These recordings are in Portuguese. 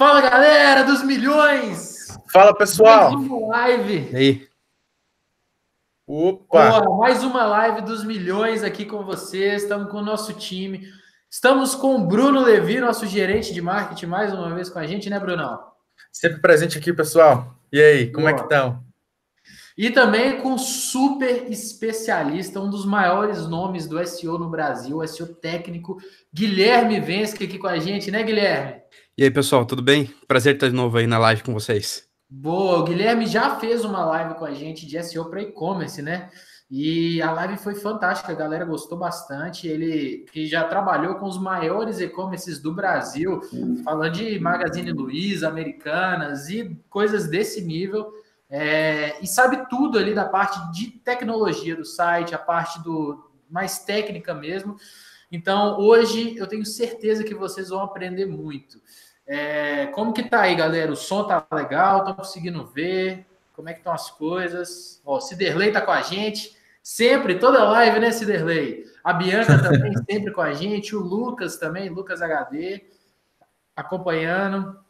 Fala galera dos milhões! Fala pessoal! Mais uma live! E aí? Opa! mais uma live dos milhões aqui com vocês, estamos com o nosso time. Estamos com o Bruno Levi, nosso gerente de marketing, mais uma vez com a gente, né, Brunão? Sempre presente aqui, pessoal. E aí, como Boa. é que estão? E também com super especialista, um dos maiores nomes do SEO no Brasil, SEO técnico, Guilherme Venske aqui com a gente, né, Guilherme? E aí, pessoal, tudo bem? Prazer estar de novo aí na live com vocês. Boa, o Guilherme já fez uma live com a gente de SEO para e-commerce, né? E a live foi fantástica, a galera gostou bastante. Ele que já trabalhou com os maiores e-commerces do Brasil, falando de Magazine Luiza, Americanas e coisas desse nível. É, e sabe tudo ali da parte de tecnologia do site, a parte do mais técnica mesmo. Então, hoje eu tenho certeza que vocês vão aprender muito. É, como que tá aí, galera? O som tá legal? Estão conseguindo ver? Como é que estão as coisas? Ó, o Ciderley tá com a gente. Sempre, toda live, né, Ciderley? A Bianca também sempre com a gente. O Lucas também, Lucas HD, acompanhando.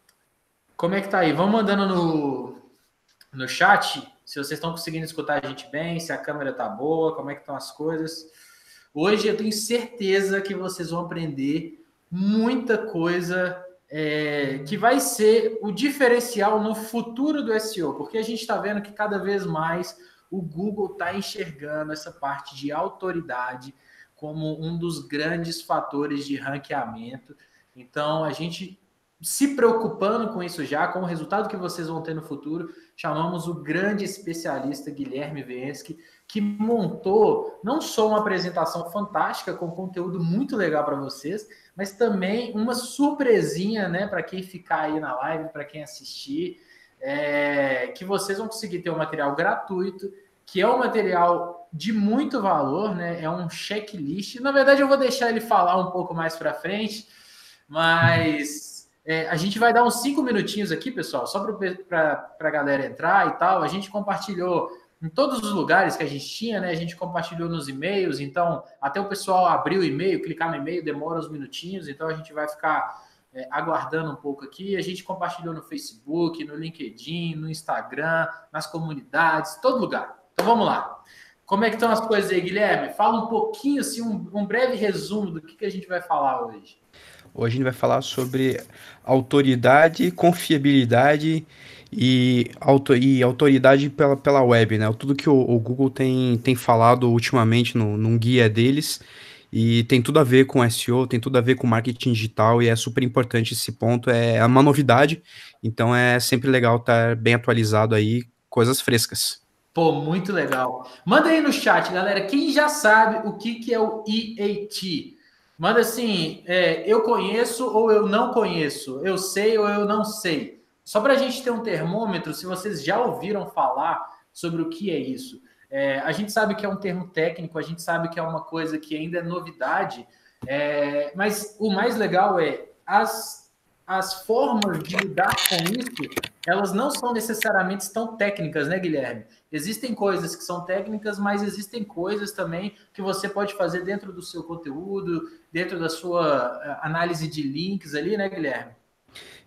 Como é que tá aí? Vão mandando no, no chat se vocês estão conseguindo escutar a gente bem, se a câmera tá boa, como é que estão as coisas. Hoje eu tenho certeza que vocês vão aprender muita coisa é, que vai ser o diferencial no futuro do SEO, porque a gente está vendo que cada vez mais o Google está enxergando essa parte de autoridade como um dos grandes fatores de ranqueamento. Então, a gente se preocupando com isso já, com o resultado que vocês vão ter no futuro, chamamos o grande especialista Guilherme Venski, que montou não só uma apresentação fantástica com conteúdo muito legal para vocês, mas também uma surpresinha, né, para quem ficar aí na live, para quem assistir, é, que vocês vão conseguir ter um material gratuito, que é um material de muito valor, né? É um checklist. Na verdade, eu vou deixar ele falar um pouco mais para frente, mas é, a gente vai dar uns cinco minutinhos aqui, pessoal, só para a galera entrar e tal. A gente compartilhou em todos os lugares que a gente tinha, né? A gente compartilhou nos e-mails, então até o pessoal abrir o e-mail, clicar no e-mail, demora uns minutinhos, então a gente vai ficar é, aguardando um pouco aqui. A gente compartilhou no Facebook, no LinkedIn, no Instagram, nas comunidades, todo lugar. Então vamos lá. Como é que estão as coisas aí, Guilherme? Fala um pouquinho, assim, um, um breve resumo do que, que a gente vai falar hoje. Hoje a gente vai falar sobre autoridade, confiabilidade e, auto, e autoridade pela, pela web, né? Tudo que o, o Google tem, tem falado ultimamente no, num guia deles e tem tudo a ver com SEO, tem tudo a ver com marketing digital e é super importante esse ponto. É, é uma novidade, então é sempre legal estar bem atualizado aí, coisas frescas. Pô, muito legal. Manda aí no chat, galera, quem já sabe o que, que é o EAT? Manda assim, é, eu conheço ou eu não conheço, eu sei ou eu não sei. Só para a gente ter um termômetro, se vocês já ouviram falar sobre o que é isso. É, a gente sabe que é um termo técnico, a gente sabe que é uma coisa que ainda é novidade, é, mas o mais legal é as as formas de lidar com isso, elas não são necessariamente tão técnicas, né, Guilherme? Existem coisas que são técnicas, mas existem coisas também que você pode fazer dentro do seu conteúdo, dentro da sua eh, análise de links ali, né, Guilherme?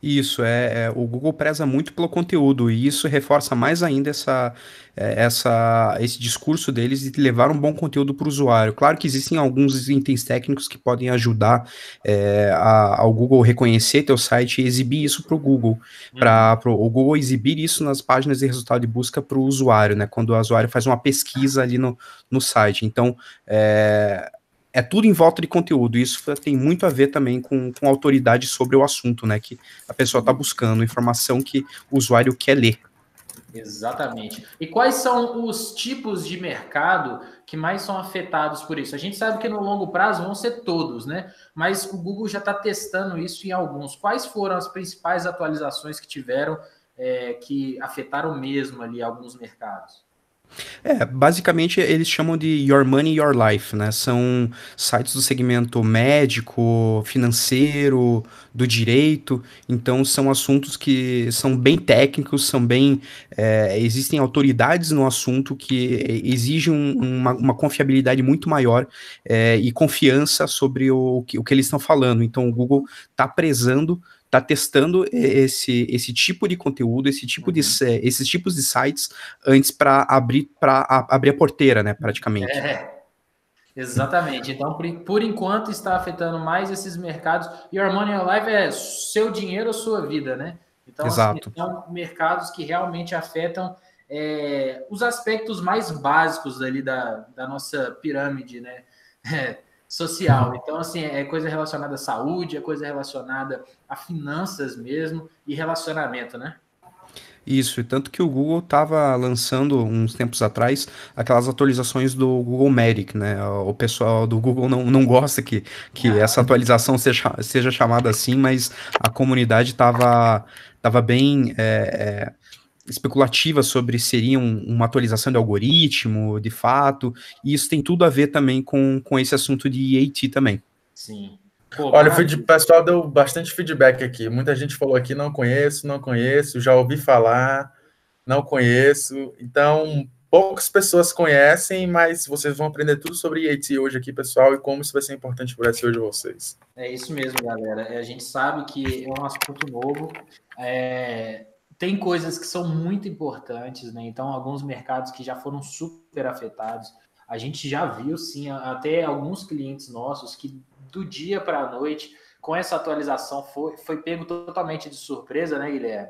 Isso, é, é, o Google preza muito pelo conteúdo e isso reforça mais ainda essa, é, essa, esse discurso deles de levar um bom conteúdo para o usuário. Claro que existem alguns itens técnicos que podem ajudar é, a, ao Google reconhecer teu site e exibir isso para o Google, para uhum. o Google exibir isso nas páginas de resultado de busca para o usuário, né? Quando o usuário faz uma pesquisa ali no, no site. Então, é, é tudo em volta de conteúdo. Isso tem muito a ver também com, com autoridade sobre o assunto, né? Que a pessoa está buscando, informação que o usuário quer ler. Exatamente. E quais são os tipos de mercado que mais são afetados por isso? A gente sabe que no longo prazo vão ser todos, né? Mas o Google já está testando isso em alguns. Quais foram as principais atualizações que tiveram é, que afetaram mesmo ali alguns mercados? É, basicamente eles chamam de Your Money, Your Life, né? São sites do segmento médico, financeiro, do direito. Então são assuntos que são bem técnicos, são bem. É, existem autoridades no assunto que exigem uma, uma confiabilidade muito maior é, e confiança sobre o, o que, o que eles estão falando. Então o Google está prezando está testando esse, esse tipo de conteúdo, esse tipo uhum. de, esses tipos de sites antes para abrir para abrir a porteira, né, praticamente. É. Exatamente. Então, por, por, enquanto, está afetando mais esses mercados. e Money live é seu dinheiro ou sua vida, né? Então, assim, Exato. são mercados que realmente afetam é, os aspectos mais básicos ali da, da nossa pirâmide, né? É social. Então, assim, é coisa relacionada à saúde, é coisa relacionada a finanças mesmo e relacionamento, né? Isso, e tanto que o Google estava lançando uns tempos atrás aquelas atualizações do Google Medic, né? O pessoal do Google não, não gosta que, que ah. essa atualização seja, seja chamada assim, mas a comunidade estava tava bem. É, é especulativas sobre seria uma atualização de algoritmo, de fato, e isso tem tudo a ver também com, com esse assunto de EAT também. Sim. Pô, Olha, o pessoal deu bastante feedback aqui. Muita gente falou aqui, não conheço, não conheço, já ouvi falar, não conheço. Então, poucas pessoas conhecem, mas vocês vão aprender tudo sobre EAT hoje aqui, pessoal, e como isso vai ser importante para o SEO de vocês. É isso mesmo, galera. É, a gente sabe que é um assunto novo. É tem coisas que são muito importantes, né? Então, alguns mercados que já foram super afetados. A gente já viu, sim, até alguns clientes nossos que do dia para a noite, com essa atualização, foi, foi pego totalmente de surpresa, né, Guilherme?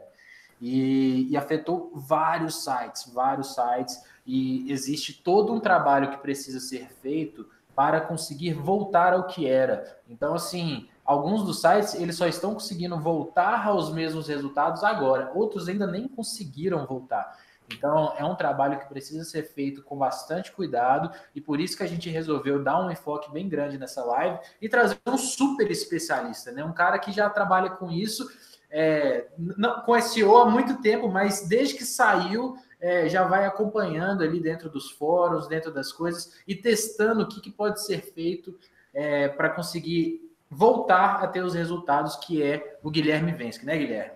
E, e, afetou vários sites, vários sites, e existe todo um trabalho que precisa ser feito para conseguir voltar ao que era. Então, assim, Alguns dos sites eles só estão conseguindo voltar aos mesmos resultados agora, outros ainda nem conseguiram voltar. Então é um trabalho que precisa ser feito com bastante cuidado e por isso que a gente resolveu dar um enfoque bem grande nessa live e trazer um super especialista, né? Um cara que já trabalha com isso, é, não, com SEO há muito tempo, mas desde que saiu é, já vai acompanhando ali dentro dos fóruns, dentro das coisas e testando o que, que pode ser feito é, para conseguir voltar a ter os resultados que é o Guilherme Vensk, né, Guilherme?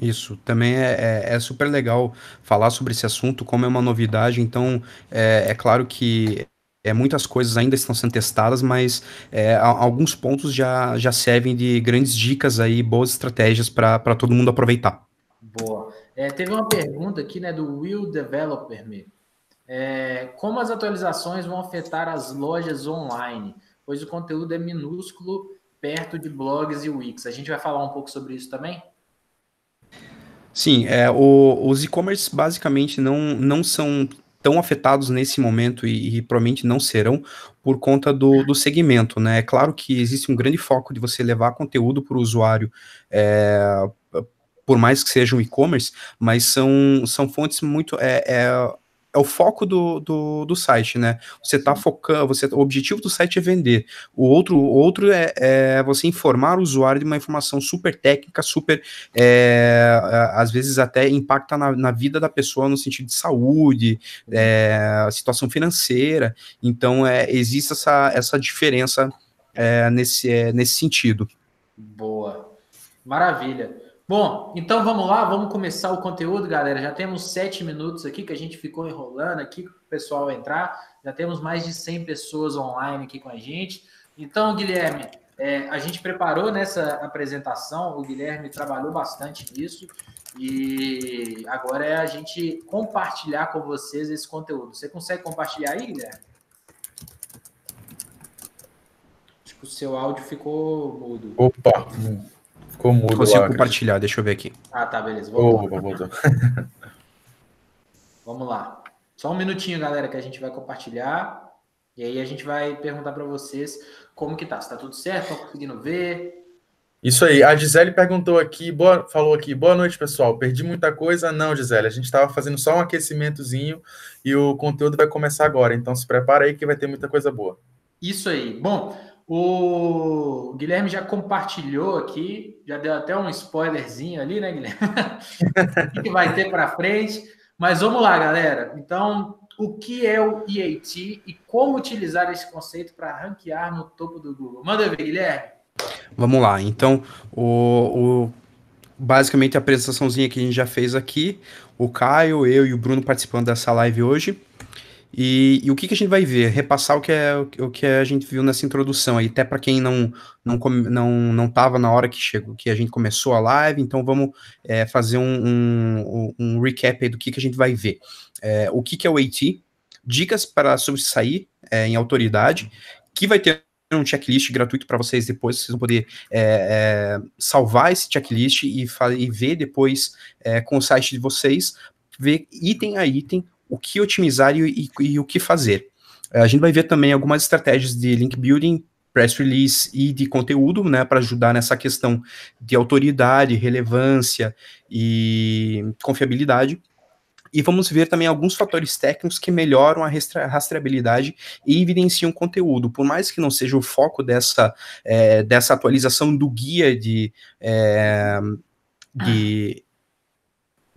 Isso, também é, é, é, super legal falar sobre esse assunto, como é uma novidade, então é, é claro que é, muitas coisas ainda estão sendo testadas, mas é, alguns pontos já, já servem de grandes dicas aí, boas estratégias para todo mundo aproveitar. Boa. É, teve uma pergunta aqui né, do Will Developer, me. É, como as atualizações vão afetar as lojas online? Pois o conteúdo é minúsculo perto de blogs e Wix. A gente vai falar um pouco sobre isso também? Sim, é, o, os e-commerce basicamente não, não são tão afetados nesse momento e, e, provavelmente não serão por conta do, do segmento, né? É claro que existe um grande foco de você levar conteúdo para o usuário, é, por mais que seja um e-commerce, mas são, são fontes muito. É, é, é o foco do, do, do site, né? Você está focando, você, o objetivo do site é vender. O outro, o outro é, é, você informar o usuário de uma informação super técnica, super, é, às vezes até impacta na, na, vida da pessoa no sentido de saúde, é, situação financeira. Então, é, existe essa, essa diferença é, nesse, é, nesse sentido. Boa. Maravilha. Bom, então vamos lá, vamos começar o conteúdo, galera. Já temos sete minutos aqui que a gente ficou enrolando aqui para o pessoal entrar. Já temos mais de 100 pessoas online aqui com a gente. Então, Guilherme, é, a gente preparou nessa apresentação, o Guilherme trabalhou bastante nisso e agora é a gente compartilhar com vocês esse conteúdo. Você consegue compartilhar aí, Guilherme? Acho que o seu áudio ficou mudo. Opa! Ficou mudo Consigo lá, compartilhar, deixa eu ver aqui. Ah, tá, beleza. Voltou. Oh, voltou. Vamos lá. Só um minutinho, galera, que a gente vai compartilhar. E aí a gente vai perguntar para vocês como que tá. Se tá tudo certo, estão conseguindo ver? Isso aí. A Gisele perguntou aqui, boa, falou aqui, boa noite, pessoal. Perdi muita coisa? Não, Gisele. A gente estava fazendo só um aquecimentozinho e o conteúdo vai começar agora. Então se prepara aí que vai ter muita coisa boa. Isso aí. Bom, o Guilherme já compartilhou aqui, já deu até um spoilerzinho ali, né, Guilherme? o que vai ter para frente. Mas vamos lá, galera. Então, o que é o EAT e como utilizar esse conceito para ranquear no topo do Google? Manda ver, Guilherme. Vamos lá. Então, o, o basicamente a apresentaçãozinha que a gente já fez aqui, o Caio, eu e o Bruno participando dessa live hoje. E, e, o que, que a gente vai ver? Repassar o que, é, o que a gente viu nessa introdução aí, até para quem não não não não estava na hora que chegou, que a gente começou a live. Então vamos é, fazer um, um, um, recap aí do que, que a gente vai ver. É, o que, que é o AT? Dicas para sobressair é, em autoridade, que vai ter um checklist gratuito para vocês depois, vocês vão poder é, é, salvar esse checklist e, e ver depois é, com o site de vocês, ver item a item o que otimizar e, e, e o que fazer. É, a gente vai ver também algumas estratégias de link building press release e de conteúdo, né, para ajudar nessa questão de autoridade, relevância e confiabilidade. E vamos ver também alguns fatores técnicos que melhoram a rastreabilidade e evidenciam conteúdo. Por mais que não seja o foco dessa, é, dessa atualização do guia de, é, de ah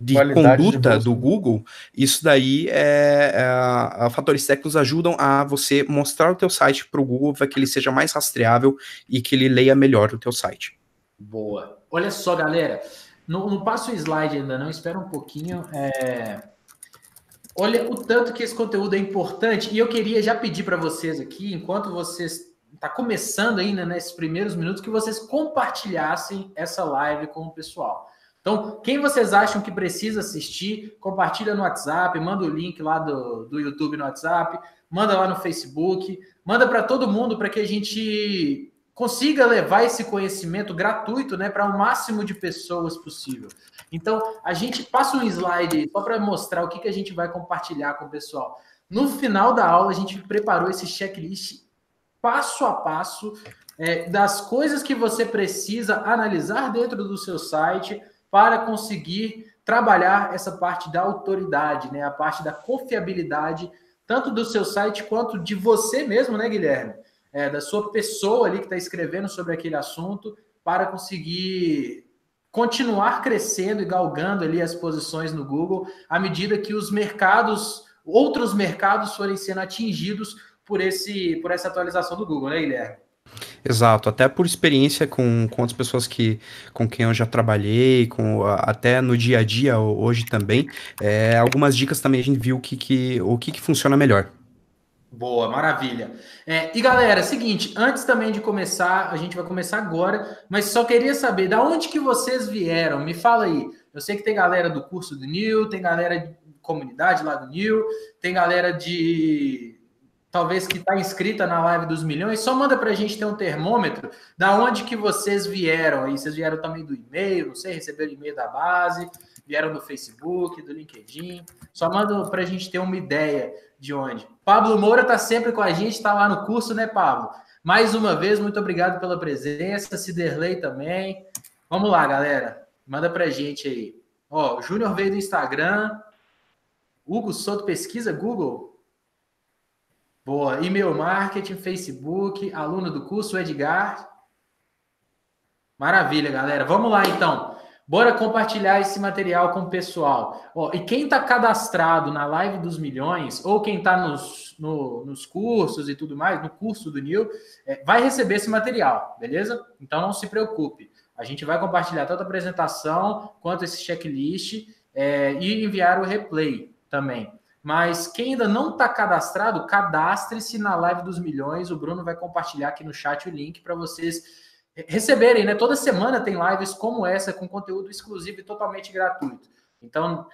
de Qualidade conduta de do né? Google, isso daí é, é, é, fatores técnicos ajudam a você mostrar o teu site para o Google para que ele seja mais rastreável e que ele leia melhor o teu site. Boa. Olha só, galera, não, passa o slide ainda não, espera um pouquinho. É... Olha o tanto que esse conteúdo é importante e eu queria já pedir para vocês aqui, enquanto vocês está começando ainda nesses né, primeiros minutos, que vocês compartilhassem essa live com o pessoal. Então, quem vocês acham que precisa assistir, compartilha no WhatsApp, manda o link lá do, do YouTube no WhatsApp, manda lá no Facebook, manda para todo mundo para que a gente consiga levar esse conhecimento gratuito né, para o máximo de pessoas possível. Então, a gente passa um slide só para mostrar o que, que a gente vai compartilhar com o pessoal. No final da aula, a gente preparou esse checklist passo a passo é, das coisas que você precisa analisar dentro do seu site para conseguir trabalhar essa parte da autoridade, né? A parte da confiabilidade, tanto do seu site quanto de você mesmo, né, Guilherme? É, da sua pessoa ali que está escrevendo sobre aquele assunto, para conseguir continuar crescendo e galgando ali as posições no Google à medida que os mercados, outros mercados forem sendo atingidos por, esse, por essa atualização do Google, né, Guilherme? Exato, até por experiência com, com outras pessoas que, com quem eu já trabalhei, com até no dia a dia hoje também, é, algumas dicas também a gente viu o que, que, o que, que funciona melhor. Boa, maravilha. É, e galera, seguinte, antes também de começar, a gente vai começar agora, mas só queria saber da onde que vocês vieram. Me fala aí. Eu sei que tem galera do curso do New, tem galera de comunidade lá do New, tem galera de talvez que está inscrita na live dos milhões, só manda para a gente ter um termômetro da onde que vocês vieram aí. Vocês vieram também do e-mail, não sei, receberam e-mail da base, vieram do Facebook, do LinkedIn. Só manda para a gente ter uma ideia de onde. Pablo Moura está sempre com a gente, está lá no curso, né, Pablo? Mais uma vez, muito obrigado pela presença. Ciderley também. Vamos lá, galera. Manda para a gente aí. Ó, o Júnior veio do Instagram. Hugo Soto pesquisa Google. Boa. E-mail marketing, Facebook, aluna do curso, Edgar. Maravilha, galera. Vamos lá, então. Bora compartilhar esse material com o pessoal. Ó, e quem está cadastrado na Live dos Milhões, ou quem está nos, no, nos cursos e tudo mais, no curso do Nil, é, vai receber esse material, beleza? Então não se preocupe. A gente vai compartilhar tanto a apresentação quanto esse checklist é, e enviar o replay também. Mas quem ainda não está cadastrado, cadastre-se na Live dos Milhões. O Bruno vai compartilhar aqui no chat o link para vocês receberem, né? Toda semana tem lives como essa, com conteúdo exclusivo e totalmente gratuito. Então,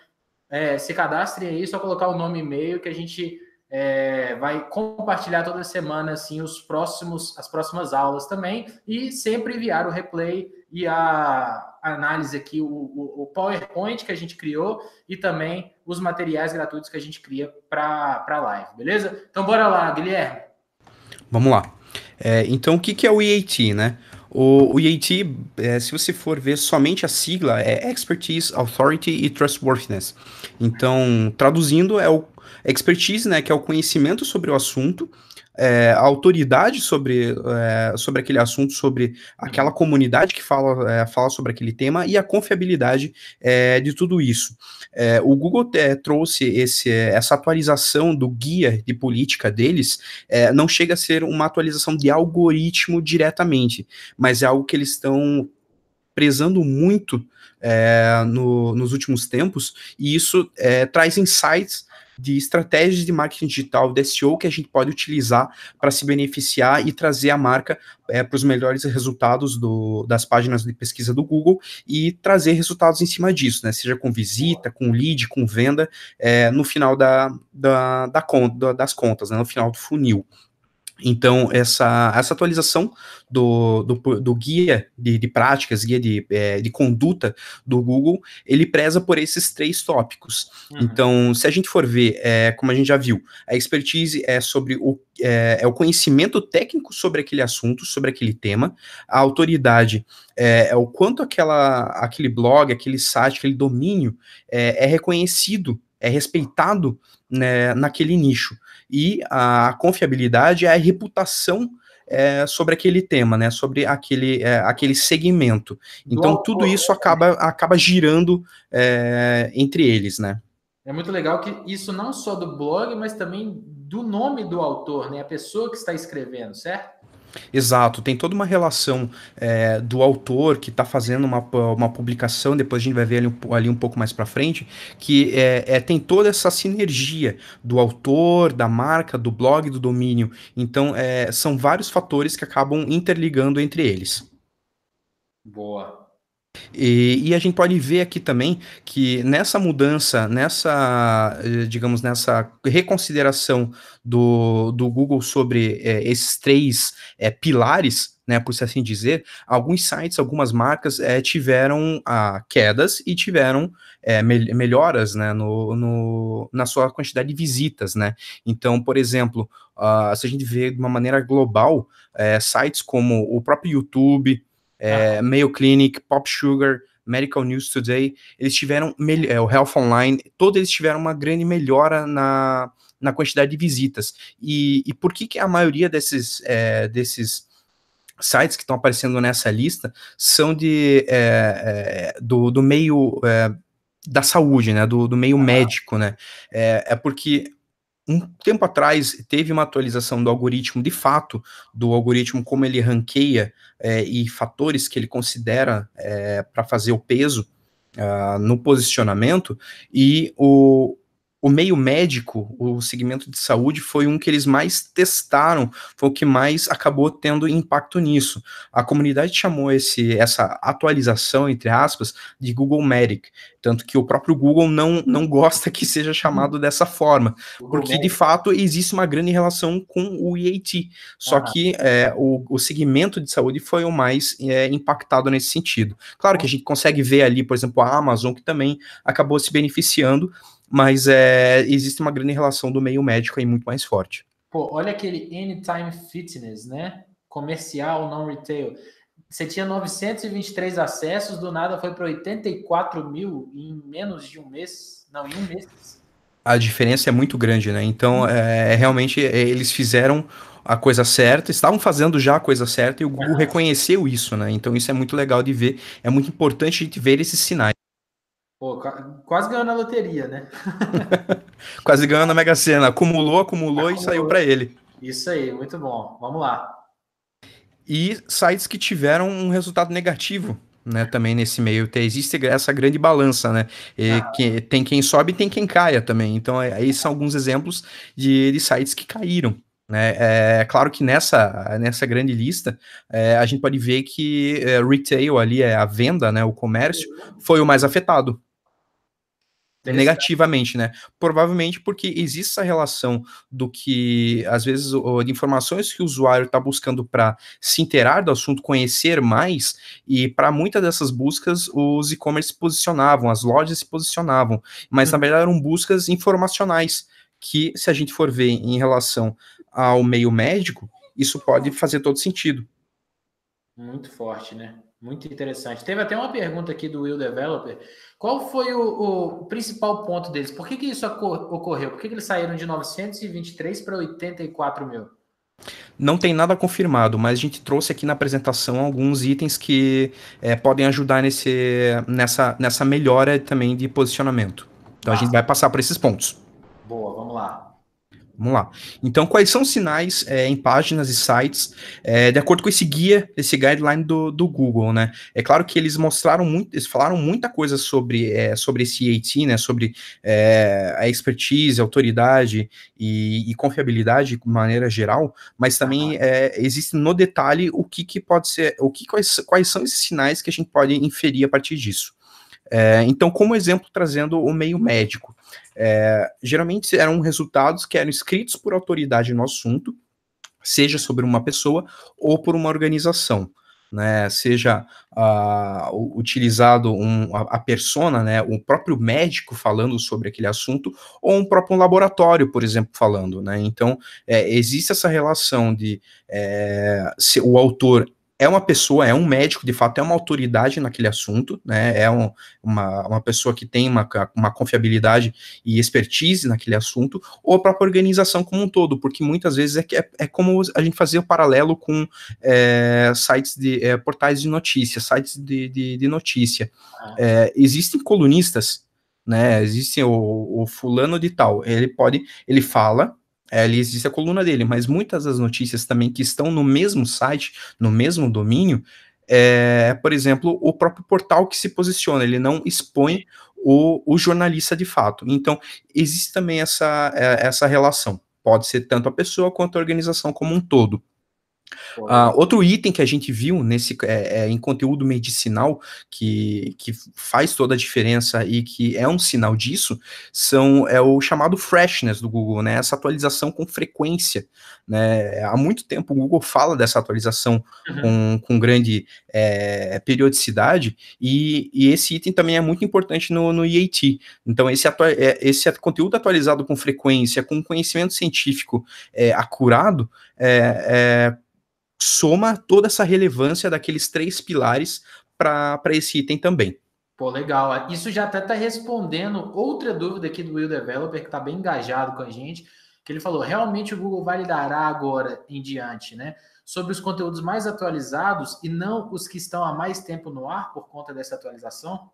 é, se cadastrem aí, só colocar o nome e e-mail que a gente é, vai compartilhar toda semana assim os próximos as próximas aulas também e sempre enviar o replay e a análise aqui, o, o PowerPoint que a gente criou e também os materiais gratuitos que a gente cria para a live, beleza? Então bora lá, Guilherme. Vamos lá. É, então o que, que é o EAT, né? O, o EAT, é, se você for ver somente a sigla, é Expertise, Authority e Trustworthiness. Então, traduzindo, é o expertise, né, que é o conhecimento sobre o assunto, é, a autoridade sobre, é, sobre aquele assunto, sobre aquela comunidade que fala, é, fala sobre aquele tema e a confiabilidade é, de tudo isso. É, o Google trouxe esse, essa atualização do guia de política deles, é, não chega a ser uma atualização de algoritmo diretamente, mas é algo que eles estão prezando muito é, no, nos últimos tempos, e isso é, traz insights de estratégias de marketing digital, de SEO que a gente pode utilizar para se beneficiar e trazer a marca é, eh, para os melhores resultados do, das páginas de pesquisa do Google e trazer resultados em cima disso, né? Seja com visita, com lead, com venda, é, no final da, da, da conta, das contas, né? no final do funil. Então, essa, essa atualização do, do, do guia de, de, práticas, guia de, é, de conduta do Google, ele preza por esses três tópicos. Uhum. Então, se a gente for ver, é, como a gente já viu, a expertise é sobre o, é, é o conhecimento técnico sobre aquele assunto, sobre aquele tema, a autoridade é, é, o quanto aquela, aquele blog, aquele site, aquele domínio é, é reconhecido é respeitado né, naquele nicho. E a confiabilidade é a reputação é, sobre aquele tema, né, sobre aquele, é, aquele segmento. Então, tudo isso acaba, acaba girando é, entre eles, né? É muito legal que isso não só do blog, mas também do nome do autor, né? A pessoa que está escrevendo, certo? Exato, tem toda uma relação é, do autor que está fazendo uma, uma publicação, depois a gente vai ver ali um, ali um pouco mais para frente, que é, é, tem toda essa sinergia do autor, da marca, do blog, do domínio. Então, é, são vários fatores que acabam interligando entre eles. Boa. E, e, a gente pode ver aqui também que nessa mudança, nessa, eh, digamos, nessa reconsideração do, do Google sobre é, esses três é, pilares, né, por assim dizer, alguns sites, algumas marcas é, tiveram ah, quedas e tiveram é, melhoras né, no, no, na sua quantidade de visitas. Né? Então, por exemplo, ah, se a gente vê de uma maneira global, é, sites como o próprio YouTube, é, ah. Mayo Clinic, Pop Sugar, Medical News Today, eles tiveram, é, o Health Online, todos eles tiveram uma grande melhora na, na quantidade de visitas. E, e por que, que a maioria desses, é, desses sites que estão aparecendo nessa lista são de, é, é, do, do meio é, da saúde, né, do, do meio ah. médico, né, é, é porque um tempo atrás teve uma atualização do algoritmo, de fato, do algoritmo como ele ranqueia é, e fatores que ele considera é, para fazer o peso uh, no posicionamento, e o, o meio médico, o segmento de saúde, foi um que eles mais testaram, foi o que mais acabou tendo impacto nisso. A comunidade chamou esse, essa atualização, entre aspas, de Google Medic, tanto que o próprio Google não, não gosta que seja chamado dessa forma, porque de fato existe uma grande relação com o EAT, só que é, o, o segmento de saúde foi o mais é, impactado nesse sentido. Claro que a gente consegue ver ali, por exemplo, a Amazon, que também acabou se beneficiando, mas é, existe uma grande relação do meio médico aí muito mais forte. Pô, olha aquele Anytime Fitness, né? Comercial, não retail. Você tinha 923 acessos, do nada foi para 84 mil em menos de um mês. Não, em um mês. A diferença é muito grande, né? Então, é, é realmente, é, eles fizeram a coisa certa, estavam fazendo já a coisa certa e o Google ah. reconheceu isso, né? Então, isso é muito legal de ver. É muito importante a gente ver esses sinais. Pô, quase ganhou na loteria, né? quase ganhou na Mega Sena. Acumulou, acumulou, acumulou. e saiu para ele. Isso aí, muito bom. Vamos lá. E sites que tiveram um resultado negativo. Né, também nesse meio existe essa grande balança, né? Ah. Que, tem quem sobe e tem quem caia também. Então, é, aí são alguns exemplos de, de sites que caíram. Né? É, é, claro que nessa, nessa grande lista é, a gente pode ver que é, retail ali é a venda, né, o comércio, foi o mais afetado negativamente, né? Provavelmente porque existe essa relação do que, às vezes, informações que o usuário está buscando para se interar do assunto, conhecer mais, e para muitas dessas buscas, os e-commerce se posicionavam, as lojas se posicionavam, mas hum. na uhum. verdade eram buscas informacionais, que se a gente for ver em relação ao meio médico, isso pode fazer todo sentido. Muito forte, né? Muito interessante. Teve até uma pergunta aqui do Will Developer qual foi o, o principal ponto deles? Por que, que isso ocorreu? Por que, que eles saíram de 923 para 84 mil? Não tem nada confirmado, mas a gente trouxe aqui na apresentação alguns itens que é, podem ajudar nesse, nessa, nessa melhora também de posicionamento. Então ah. a tá. gente vai passar por esses pontos. Boa, vamos lá. Vamos lá. Então, quais são os sinais é, em páginas e sites é, de acordo com esse guia, esse guideline do, do, Google, né? É claro que eles mostraram muito, eles falaram muita coisa sobre, é, sobre esse EAT, né? Sobre a expertise, a autoridade e, e, confiabilidade de maneira geral, mas também existe no detalhe o que, que pode ser, o que quais, quais são esses sinais que a gente pode inferir a partir disso. É, então, como exemplo, trazendo o meio médico. É, geralmente eram resultados que eram escritos por autoridade no assunto, seja sobre uma pessoa ou por uma organização. Né, seja uh, utilizado um, a, a, persona, né, o próprio médico falando sobre aquele assunto, ou um próprio laboratório, por exemplo, falando. Né? Então, é, existe essa relação de é, se o autor é uma pessoa, é um médico, de fato, é uma autoridade naquele assunto, né? É um, uma, uma pessoa que tem uma, uma confiabilidade e expertise naquele assunto, ou a própria organização como um todo, porque muitas vezes é, é, é como a gente fazer o paralelo com é, sites de é, portais de notícias, sites de, de, de notícia. Ah. É, existem colunistas, né? Existem o, o fulano de tal, ele pode, ele fala ele é, existe a coluna dele, mas muitas das notícias também que estão no mesmo site, no mesmo domínio, é, por exemplo, o próprio portal que se posiciona, ele não expõe o, o jornalista de fato. Então, existe também essa, é, essa relação. Pode ser tanto a pessoa quanto a organização como um todo. Uh, outro item que a gente viu nesse é, é, em conteúdo medicinal que, que faz toda a diferença e que é um sinal disso são é o chamado freshness do Google, né? Essa atualização com frequência, né? Há muito tempo o Google fala dessa atualização uhum. com, com grande é, periodicidade e, e, esse item também é muito importante no, no IAT. Então esse, atua, é, esse conteúdo atualizado com frequência, com conhecimento científico é, acurado, é, é soma toda essa relevância daqueles três pilares para esse item também. Pô, legal. Isso já até está respondendo outra dúvida aqui do Will Developer, que está bem engajado com a gente, que ele falou: realmente o Google validará agora em diante, né? Sobre os conteúdos mais atualizados e não os que estão há mais tempo no ar por conta dessa atualização?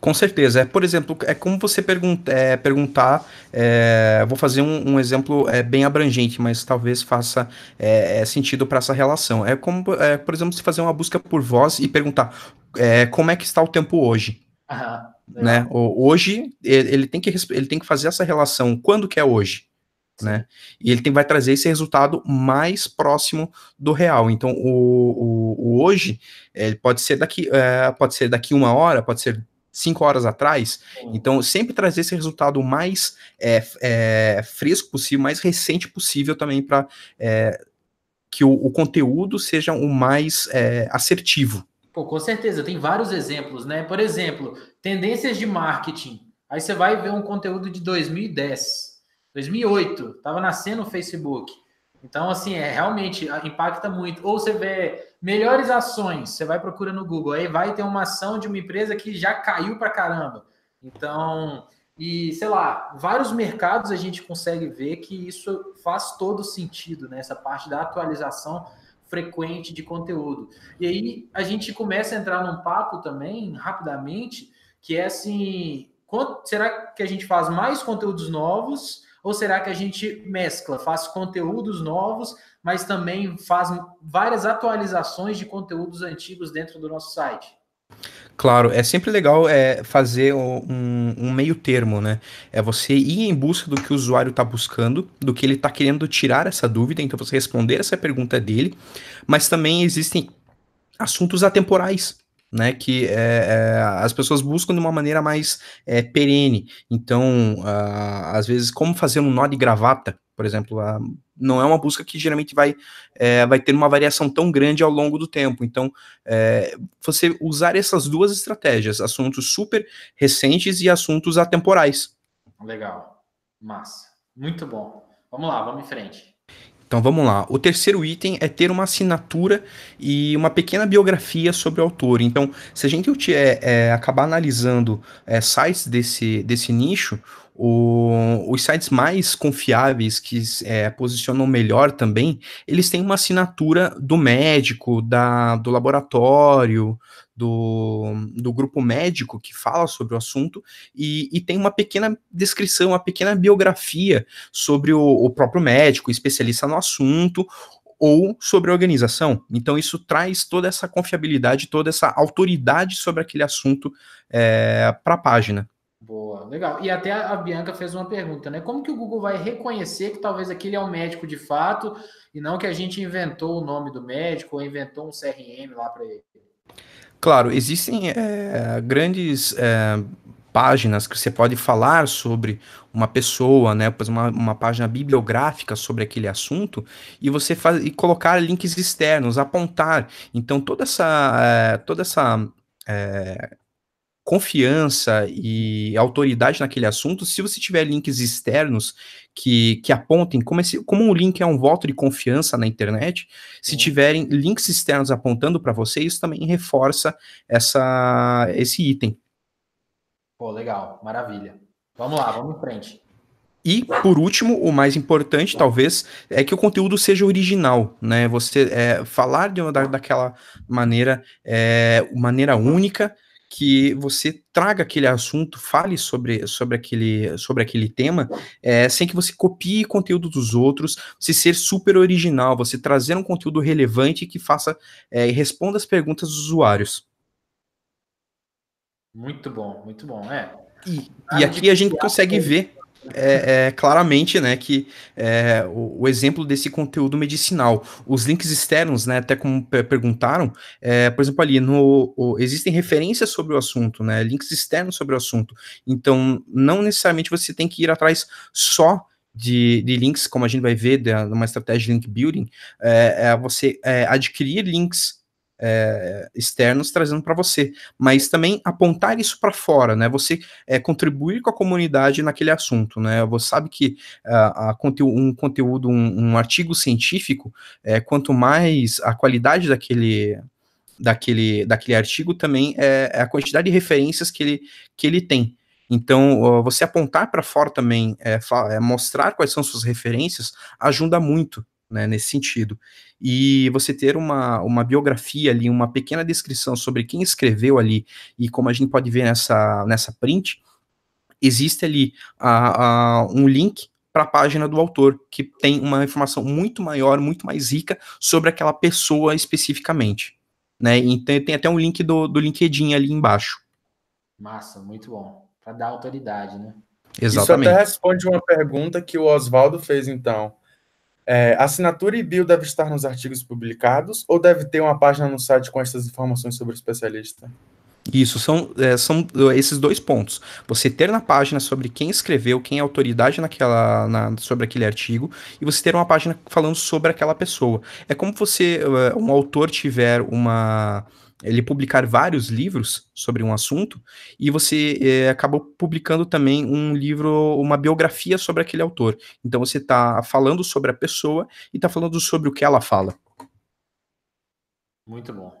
Com certeza. É, por exemplo, é como você pergunta, é, perguntar. É, vou fazer um, um exemplo é, bem abrangente, mas talvez faça é, é, sentido para essa relação. É como, é, por exemplo, você fazer uma busca por voz e perguntar como é que está o tempo hoje. Aham, né? Hoje ele tem, que, ele tem que fazer essa relação quando que é hoje. Né? E ele tem, vai trazer esse resultado mais próximo do real. Então, o, o, o hoje ele pode ser daqui, é, pode ser daqui uma hora, pode ser cinco horas atrás. Então, sempre trazer esse resultado mais é, é, fresco possível, mais recente possível também para é, que o, o, conteúdo seja o mais é, assertivo. Pô, com certeza, tem vários exemplos, né? Por exemplo, tendências de marketing. Aí você vai ver um conteúdo de 2010, 2008, estava nascendo o Facebook. Então, assim, é realmente impacta muito. Ou você vê melhores ações, você vai procurando no Google, aí vai ter uma ação de uma empresa que já caiu para caramba. Então, e sei lá, vários mercados a gente consegue ver que isso faz todo sentido, né? Essa parte da atualização frequente de conteúdo. E aí a gente começa a entrar num papo também, rapidamente, que é assim: será que a gente faz mais conteúdos novos? Ou será que a gente mescla, faz conteúdos novos, mas também faz várias atualizações de conteúdos antigos dentro do nosso site? Claro, é sempre legal é, fazer um, um, meio termo, né? É você ir em busca do que o usuário está buscando, do que ele está querendo tirar essa dúvida, então você responder essa pergunta dele, mas também existem assuntos atemporais né? Que é, é, as pessoas buscam de uma maneira mais é, perene. Então, uh, às vezes, como fazer um nó de gravata, por exemplo, uh, não é uma busca que geralmente vai, vai ter uma variação tão grande ao longo do tempo. Então, você usar essas duas estratégias, assuntos super recentes e assuntos atemporais. Legal. Massa. Muito bom. Vamos lá, vamos em frente. Então vamos lá. O terceiro item é ter uma assinatura e uma pequena biografia sobre o autor. Então, se a gente é, é, acabar analisando é, sites desse, desse nicho, o, os sites mais confiáveis que é, posicionam melhor também, eles têm uma assinatura do médico, da, do laboratório, do, do grupo médico que fala sobre o assunto e, e tem uma pequena descrição, uma pequena biografia sobre o, o próprio médico, especialista no assunto, ou sobre a organização. Então, isso traz toda essa confiabilidade, toda essa autoridade sobre aquele assunto é, para a página. Boa, legal. E até a Bianca fez uma pergunta, né? Como que o Google vai reconhecer que talvez aquele é um médico de fato e não que a gente inventou o nome do médico ou inventou um CRM lá para ele? Claro, existem é, grandes é, páginas que você pode falar sobre uma pessoa, né? uma, uma página bibliográfica sobre aquele assunto e você faz, e colocar links externos, apontar. Então toda essa é, toda essa é, confiança e autoridade naquele assunto se você tiver links externos que, que apontem, como, esse, como um link é um voto de confiança na internet, se tiverem links externos apontando para você, isso também reforça essa, esse item. Pô, legal, maravilha. Vamos lá, vamos em frente. E, por último, o mais importante, talvez, é que o conteúdo seja original, né? Você é, falar de uma, daquela maneira, é, maneira única, que você traga aquele assunto, fale sobre, sobre, aquele, sobre aquele tema, é, sem que você copie conteúdo dos outros, você ser super original, você trazer um conteúdo relevante que faça é, e responda as perguntas dos usuários. Muito bom, muito bom, é. E, e aqui a gente consegue ver é, é, claramente né, que é, o, o, exemplo desse conteúdo medicinal. Os links externos, né, até como perguntaram, é, por exemplo, ali no, o, existem referências sobre o assunto, né, links externos sobre o assunto. Então, não necessariamente você tem que ir atrás só de, de, links, como a gente vai ver, de uma estratégia de link building, é, é você é, adquirir links é, externos trazendo para você, mas também apontar isso para fora, né? Você é, contribuir com a comunidade naquele assunto, né? Você sabe que é, a, a um conteúdo, um, um artigo científico, é, quanto mais a qualidade daquele daquele, daquele artigo também é, é a quantidade de referências que ele, que ele tem. Então, você apontar para fora também, é, é, mostrar quais são suas referências, ajuda muito né, nesse sentido. E você ter uma, uma biografia ali, uma pequena descrição sobre quem escreveu ali, e como a gente pode ver nessa, nessa print, existe ali a, a, um link para a página do autor, que tem uma informação muito maior, muito mais rica sobre aquela pessoa especificamente. Né? então tem, tem até um link do, do LinkedIn ali embaixo. Massa, muito bom. Para dar autoridade, né? Exatamente. Isso até responde uma pergunta que o Oswaldo fez, então. É, assinatura e bio deve estar nos artigos publicados ou deve ter uma página no site com essas informações sobre o especialista? Isso, são, é, são é, esses dois pontos. Você ter na página sobre quem escreveu, quem é autoridade naquela, na, sobre aquele artigo, e você ter uma página falando sobre aquela pessoa. É como você, é, um autor, tiver uma ele publicar vários livros sobre um assunto e você é, publicando também um livro, uma biografia sobre aquele autor. Então você está falando sobre a pessoa e está falando sobre o que ela fala. Muito bom.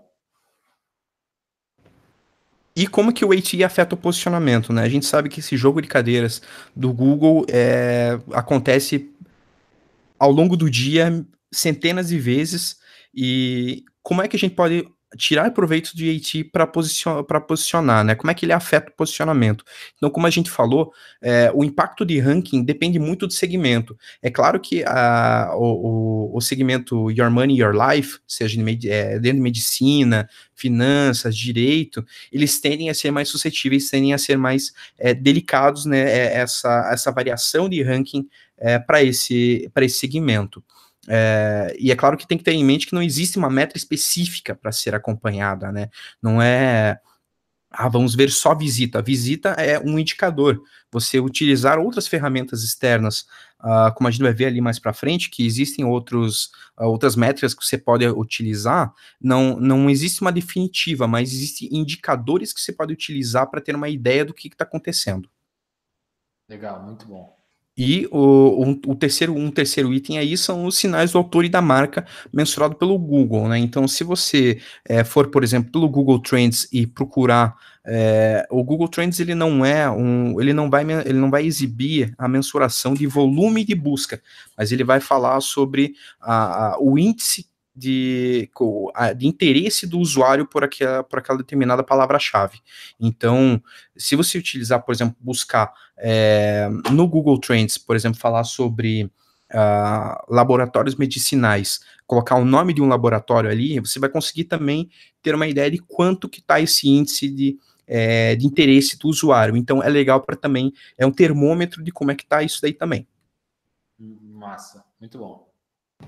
E como que o ATI afeta o posicionamento, né? A gente sabe que esse jogo de cadeiras do Google é, acontece ao longo do dia centenas de vezes e como é que a gente pode tirar proveito do EIT para posicionar, posicionar, né? Como é que ele afeta o posicionamento? Então, como a gente falou, é, o impacto de ranking depende muito do segmento. É claro que a, o, o, segmento Your Money, Your Life, seja de, é, dentro de medicina, finanças, direito, eles tendem a ser mais suscetíveis, tendem a ser mais é, delicados, né? É, essa, essa variação de ranking é, para esse, esse segmento. É, e é claro que tem que ter em mente que não existe uma meta específica para ser acompanhada, né? Não é. Ah, vamos ver só visita. A visita é um indicador. Você utilizar outras ferramentas externas, uh, como a gente vai ver ali mais para frente, que existem outros, uh, outras métricas que você pode utilizar, não, não existe uma definitiva, mas existem indicadores que você pode utilizar para ter uma ideia do que está acontecendo. Legal, muito bom. E o, o, terceiro, um terceiro item aí são os sinais do autor e da marca mensurado pelo Google, né? Então, se você é, for, por exemplo, pelo Google Trends e procurar é, o Google Trends ele não é um, ele não vai ele não vai exibir a mensuração de volume de busca, mas ele vai falar sobre a, a, o índice de, de interesse do usuário por aquela, por aquela determinada palavra-chave. Então, se você utilizar, por exemplo, buscar é, no Google Trends, por exemplo, falar sobre Uh, laboratórios medicinais, colocar o nome de um laboratório ali, você vai conseguir também ter uma ideia de quanto que está esse índice de, é, de interesse do usuário. Então é legal para também, é um termômetro de como é que está isso daí também. Hum, massa, muito bom.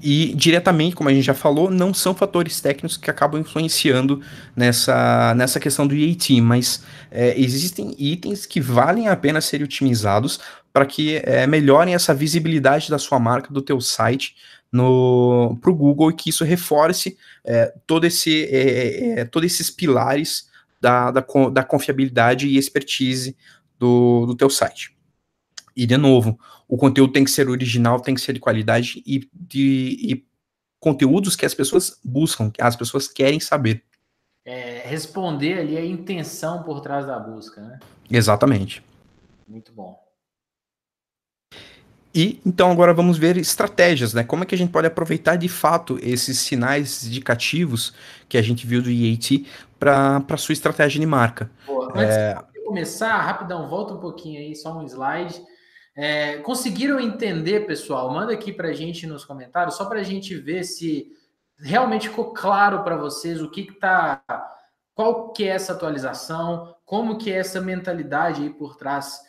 E diretamente, como a gente já falou, não são fatores técnicos que acabam influenciando nessa, nessa questão do EAT, mas é, existem itens que valem a pena serem otimizados para que é, melhorem essa visibilidade da sua marca, do teu site, para o Google e que isso reforce é, todo esse, é, é, é todos esses pilares da, da, da, confiabilidade e expertise do, do teu site. E, de novo, o conteúdo tem que ser original, tem que ser de qualidade e de e conteúdos que as pessoas buscam, que as pessoas querem saber. É, responder ali a intenção por trás da busca, né? Exatamente. Muito bom. E então agora vamos ver estratégias, né? Como é que a gente pode aproveitar de fato esses sinais indicativos que a gente viu do IAT para sua estratégia de marca? Boa, é. antes é... de começar, rapidão, volta um pouquinho aí, só um slide. É, conseguiram entender, pessoal? Manda aqui para a gente nos comentários, só para a gente ver se realmente ficou claro para vocês o que está, qual que é essa atualização, como que é essa mentalidade aí por trás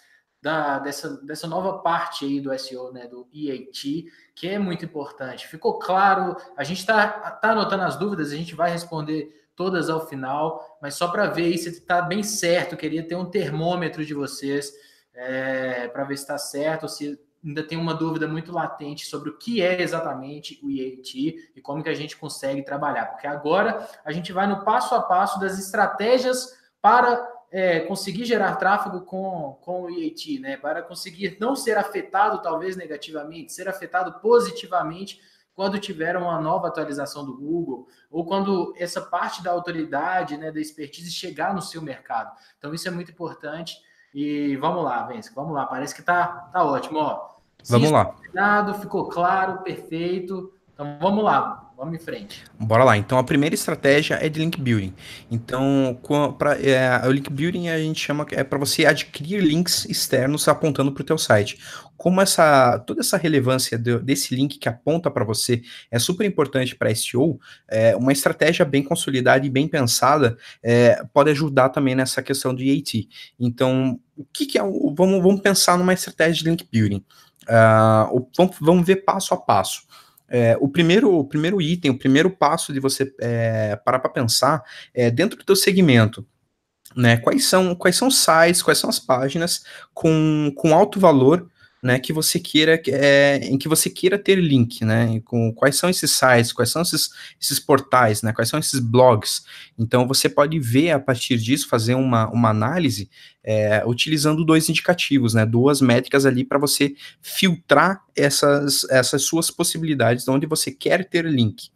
da, dessa, dessa nova parte aí do SEO, né, do EAT, que é muito importante. Ficou claro? A gente está tá anotando as dúvidas, a gente vai responder todas ao final, mas só para ver se está bem certo, queria ter um termômetro de vocês é, para ver se está certo, se ainda tem uma dúvida muito latente sobre o que é exatamente o EAT e como que a gente consegue trabalhar, porque agora a gente vai no passo a passo das estratégias para é, conseguir gerar tráfego com, com o EAT, né? para conseguir não ser afetado, talvez negativamente, ser afetado positivamente quando tiver uma nova atualização do Google, ou quando essa parte da autoridade, né, da expertise chegar no seu mercado. Então, isso é muito importante. E vamos lá, Vence, vamos lá. Parece que tá, tá ótimo, ó. Vamos lá. ficou claro, perfeito. Então vamos lá vamos em frente. Bora lá. Então, a primeira estratégia é de link building. Então, pra, é, o link building a gente chama é para você adquirir links externos apontando para o teu site. Como essa toda essa relevância de, desse link que aponta para você é super importante para SEO, é, uma estratégia bem consolidada e bem pensada é, pode ajudar também nessa questão de AT. Então, o que, que é? O, vamos, vamos pensar numa estratégia de link building. Uh, vamos, vamos ver passo a passo. É, o, primeiro, o primeiro item, o primeiro passo de você é, parar para pensar é dentro do teu segmento. Né, quais são quais são sites, quais são as páginas com, com alto valor né, que você queira é, em que você queira ter link, né, com quais são esses sites, quais são esses, esses portais, né, quais são esses blogs. Então você pode ver a partir disso fazer uma, uma análise é, utilizando dois indicativos, né, duas métricas ali para você filtrar essas essas suas possibilidades de onde você quer ter link.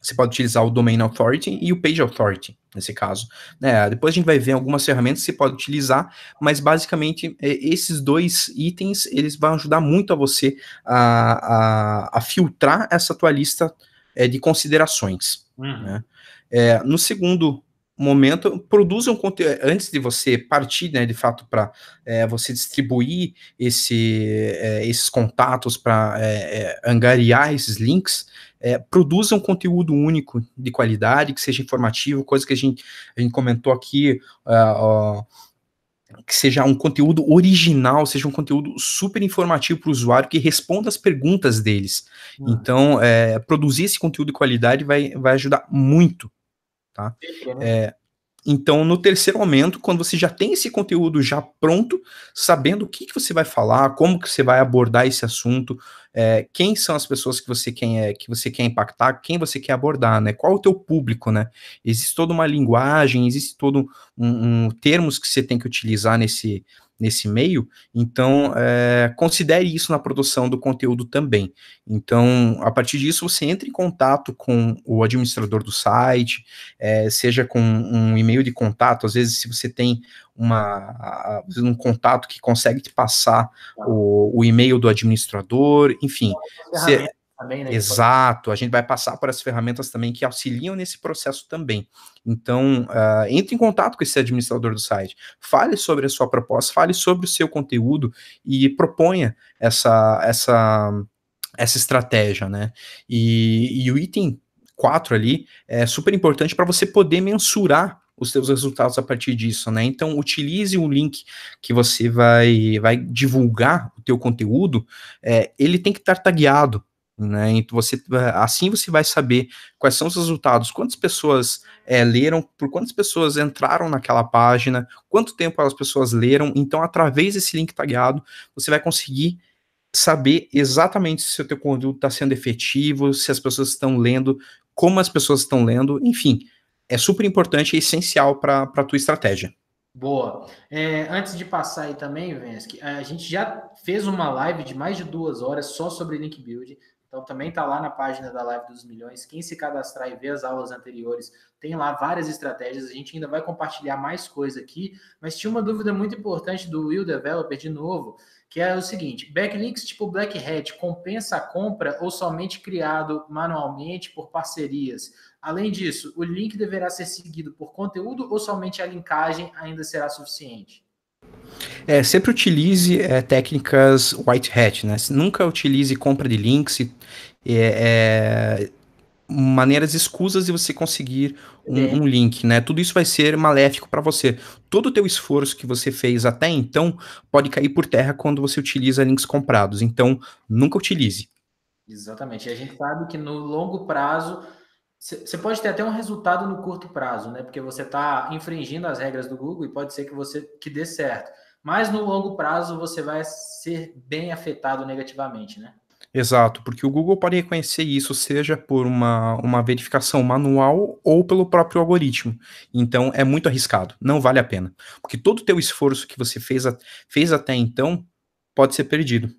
Você pode utilizar o Domain Authority e o Page Authority, nesse caso. É, depois a gente vai ver algumas ferramentas que você pode utilizar, mas basicamente é, esses dois itens, eles vão ajudar muito a você a, a, a filtrar essa tua lista é, de considerações. Uhum. Né? É, no segundo momento, produza um conteúdo, antes de você partir, né, de fato, para é, você distribuir esse, é, esses contatos, para é, é, angariar esses links, é, produza um conteúdo único, de qualidade, que seja informativo, coisa que a gente, a gente comentou aqui, uh, uh, que seja um conteúdo original, seja um conteúdo super informativo para o usuário, que responda as perguntas deles. Uhum. Então, é, produzir esse conteúdo de qualidade vai, vai ajudar muito tá? Né? É, então, no terceiro momento, quando você já tem esse conteúdo já pronto, sabendo o que, que você vai falar, como que você vai abordar esse assunto, é, quem são as pessoas que você quer é, que você quer impactar, quem você quer abordar, né? Qual o teu público, né? Existe toda uma linguagem, existe todo um, um termos que você tem que utilizar nesse nesse meio, então é, considere isso na produção do conteúdo também. Então, a partir disso, você entra em contato com o administrador do site, é, seja com um e-mail de contato, às vezes, se você tem uma, um contato que consegue te passar tá. o, o e-mail do administrador, enfim também, né? Exato, a gente vai passar por as ferramentas também que auxiliam nesse processo também. Então, uh, entre em contato com esse administrador do site, fale sobre a sua proposta, fale sobre o seu conteúdo e proponha essa, essa, essa estratégia, né? E, e o item 4 ali é super importante para você poder mensurar os seus resultados a partir disso, né? Então utilize o link que você vai vai divulgar o teu conteúdo, é, ele tem que estar tagueado né? Então você, eh, assim você vai saber quais são os resultados, quantas pessoas é, leram, por quantas pessoas entraram naquela página, quanto tempo as pessoas leram. Então, através desse link tagueado, você vai conseguir saber exatamente se o teu conteúdo está sendo efetivo, se as pessoas estão lendo, como as pessoas estão lendo, enfim. É super importante e é essencial para a tua estratégia. Boa. É, antes de passar aí também, Vensky, a gente já fez uma live de mais de duas horas só sobre link build. Então também está lá na página da Live dos Milhões. Quem se cadastrar e ver as aulas anteriores, tem lá várias estratégias. A gente ainda vai compartilhar mais coisa aqui, mas tinha uma dúvida muito importante do Will Developer de novo, que é o seguinte: backlinks tipo Black Hat compensa a compra ou somente criado manualmente por parcerias? Além disso, o link deverá ser seguido por conteúdo ou somente a linkagem ainda será suficiente? É, sempre utilize é, técnicas white hat, né? Nunca utilize compra de links, e, é, é, maneiras escusas de você conseguir um, é. um, link, né? Tudo isso vai ser maléfico para você. Todo o teu esforço que você fez até então pode cair por terra quando você utiliza links comprados. Então, nunca utilize. Exatamente. E a gente sabe que no longo prazo você pode ter até um resultado no curto prazo, né? Porque você está infringindo as regras do Google e pode ser que você que dê certo mas no longo prazo você vai ser bem afetado negativamente, né? Exato, porque o Google pode reconhecer isso, seja por uma, uma verificação manual ou pelo próprio algoritmo. Então é muito arriscado, não vale a pena. Porque todo o teu esforço que você fez, a, fez até então pode ser perdido.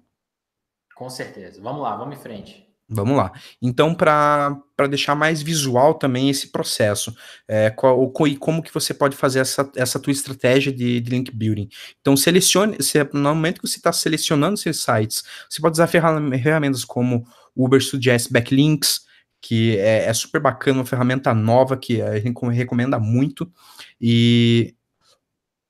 Com certeza. Vamos lá, vamos em frente. Vamos lá. Então, para deixar mais visual também esse processo, é, qual, e como que você pode fazer essa, essa tua estratégia de, de link building. Então, selecione, se, no momento que você está selecionando seus sites, você pode usar ferramentas como Uber Suggest Backlinks, que é, é super bacana, uma ferramenta nova que a gente recomenda muito, e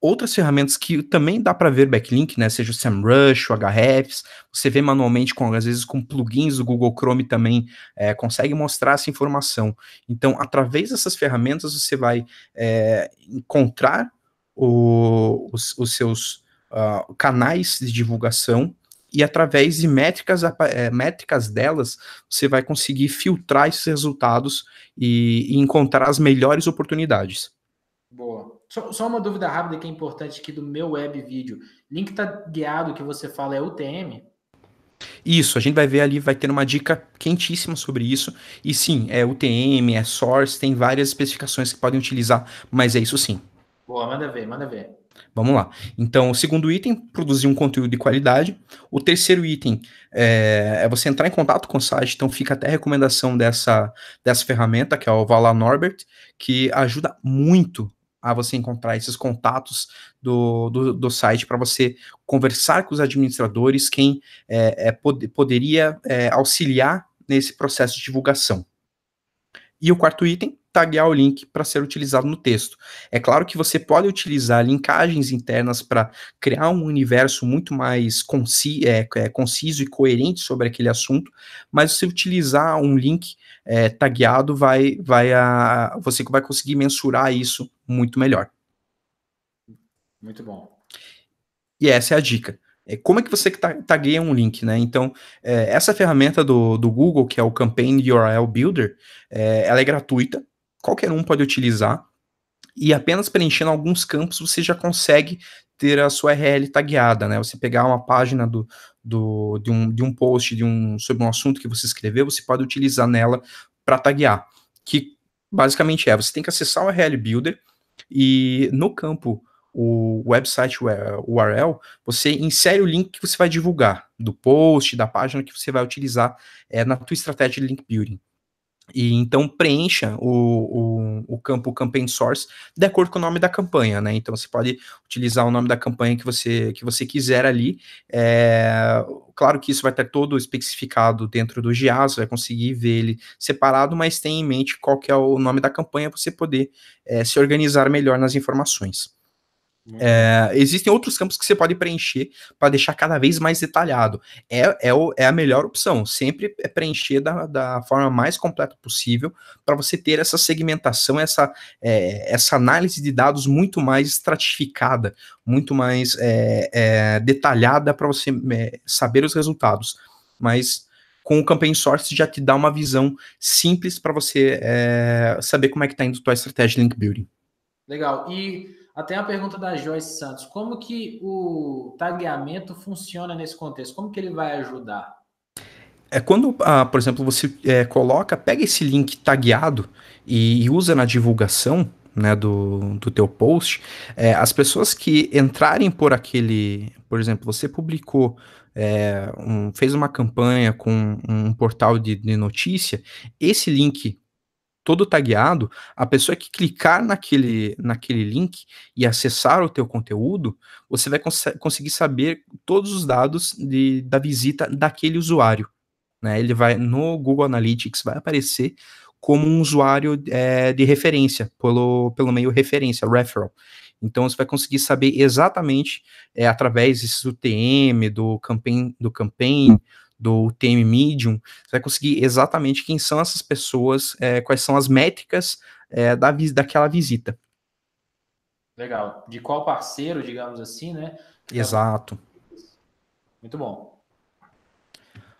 outras ferramentas que também dá para ver backlink, né? Seja o SEMrush, o Ahrefs, você vê manualmente com às vezes com plugins do Google Chrome também é, consegue mostrar essa informação. Então, através dessas ferramentas você vai é, encontrar o, os, os, seus uh, canais de divulgação e através de métricas, é, métricas delas, você vai conseguir filtrar esses resultados e, e encontrar as melhores oportunidades. Boa. Só, só, uma dúvida rápida que é importante aqui do meu web vídeo. Link tá guiado que você fala é UTM? Isso, a gente vai ver ali, vai ter uma dica quentíssima sobre isso. E sim, é UTM, é source, tem várias especificações que podem utilizar, mas é isso sim. Boa, manda ver, manda ver. Vamos lá. Então, o segundo item, produzir um conteúdo de qualidade. O terceiro item é, é, você entrar em contato com o site, então fica até a recomendação dessa, dessa ferramenta, que é o Vala Norbert, que ajuda muito a você encontrar esses contatos do, do, do site para você conversar com os administradores, quem é, é, pod poderia é, auxiliar nesse processo de divulgação. E o quarto item, taguear o link para ser utilizado no texto. É claro que você pode utilizar linkagens internas para criar um universo muito mais conci é, é, conciso e coerente sobre aquele assunto, mas você utilizar um link é, tagueado, vai, vai a, você vai conseguir mensurar isso muito melhor. Muito bom. E essa é a dica. É, como é que você tagueia um link, né? Então, é, essa ferramenta do, do Google, que é o Campaign URL Builder, é, ela é gratuita, qualquer um pode utilizar, e apenas preenchendo alguns campos você já consegue ter a sua URL tagueada, né? Você pegar uma página do, do, de, um, de um post de um, sobre um assunto que você escreveu, você pode utilizar nela para taguear. Que basicamente é, você tem que acessar o URL Builder e no campo o website URL, você insere o link que você vai divulgar do post, da página que você vai utilizar é, na tua estratégia de link building. E então preencha o, o, o campo campaign source de acordo com o nome da campanha, né? Então você pode utilizar o nome da campanha que você, que você quiser ali. É, claro que isso vai estar todo especificado dentro do GIA, você vai conseguir ver ele separado, mas tenha em mente qual que é o nome da campanha para você poder é, se organizar melhor nas informações. É, existem outros campos que você pode preencher para deixar cada vez mais detalhado. É, é, o, é, a melhor opção. Sempre é preencher da, da forma mais completa possível para você ter essa segmentação, essa, é, essa análise de dados muito mais estratificada, muito mais é, é, detalhada para você é, saber os resultados. Mas com o Campaign Source já te dá uma visão simples para você saber como é que está indo a tua estratégia de link building. Legal. E até a pergunta da Joyce Santos, como que o tagueamento funciona nesse contexto? Como que ele vai ajudar? É quando, ah, por exemplo, você é, coloca, pega esse link tagueado e, e usa na divulgação, né, do, do teu post, é, as pessoas que entrarem por aquele, por exemplo, você publicou, é, um, fez uma campanha com um portal de, de, notícia, esse link todo tagueado, a pessoa que clicar naquele, naquele link e acessar o teu conteúdo, você vai cons conseguir saber todos os dados de, da visita daquele usuário. Né? Ele vai no Google Analytics vai aparecer como um usuário é, de referência pelo, pelo meio referência referral. Então você vai conseguir saber exatamente é, através desse UTM do campaign do campaign do TM Medium, você vai conseguir exatamente quem são essas pessoas, é, quais são as métricas é, da, daquela visita. Legal. De qual parceiro, digamos assim, né? Tá Exato. Muito bom.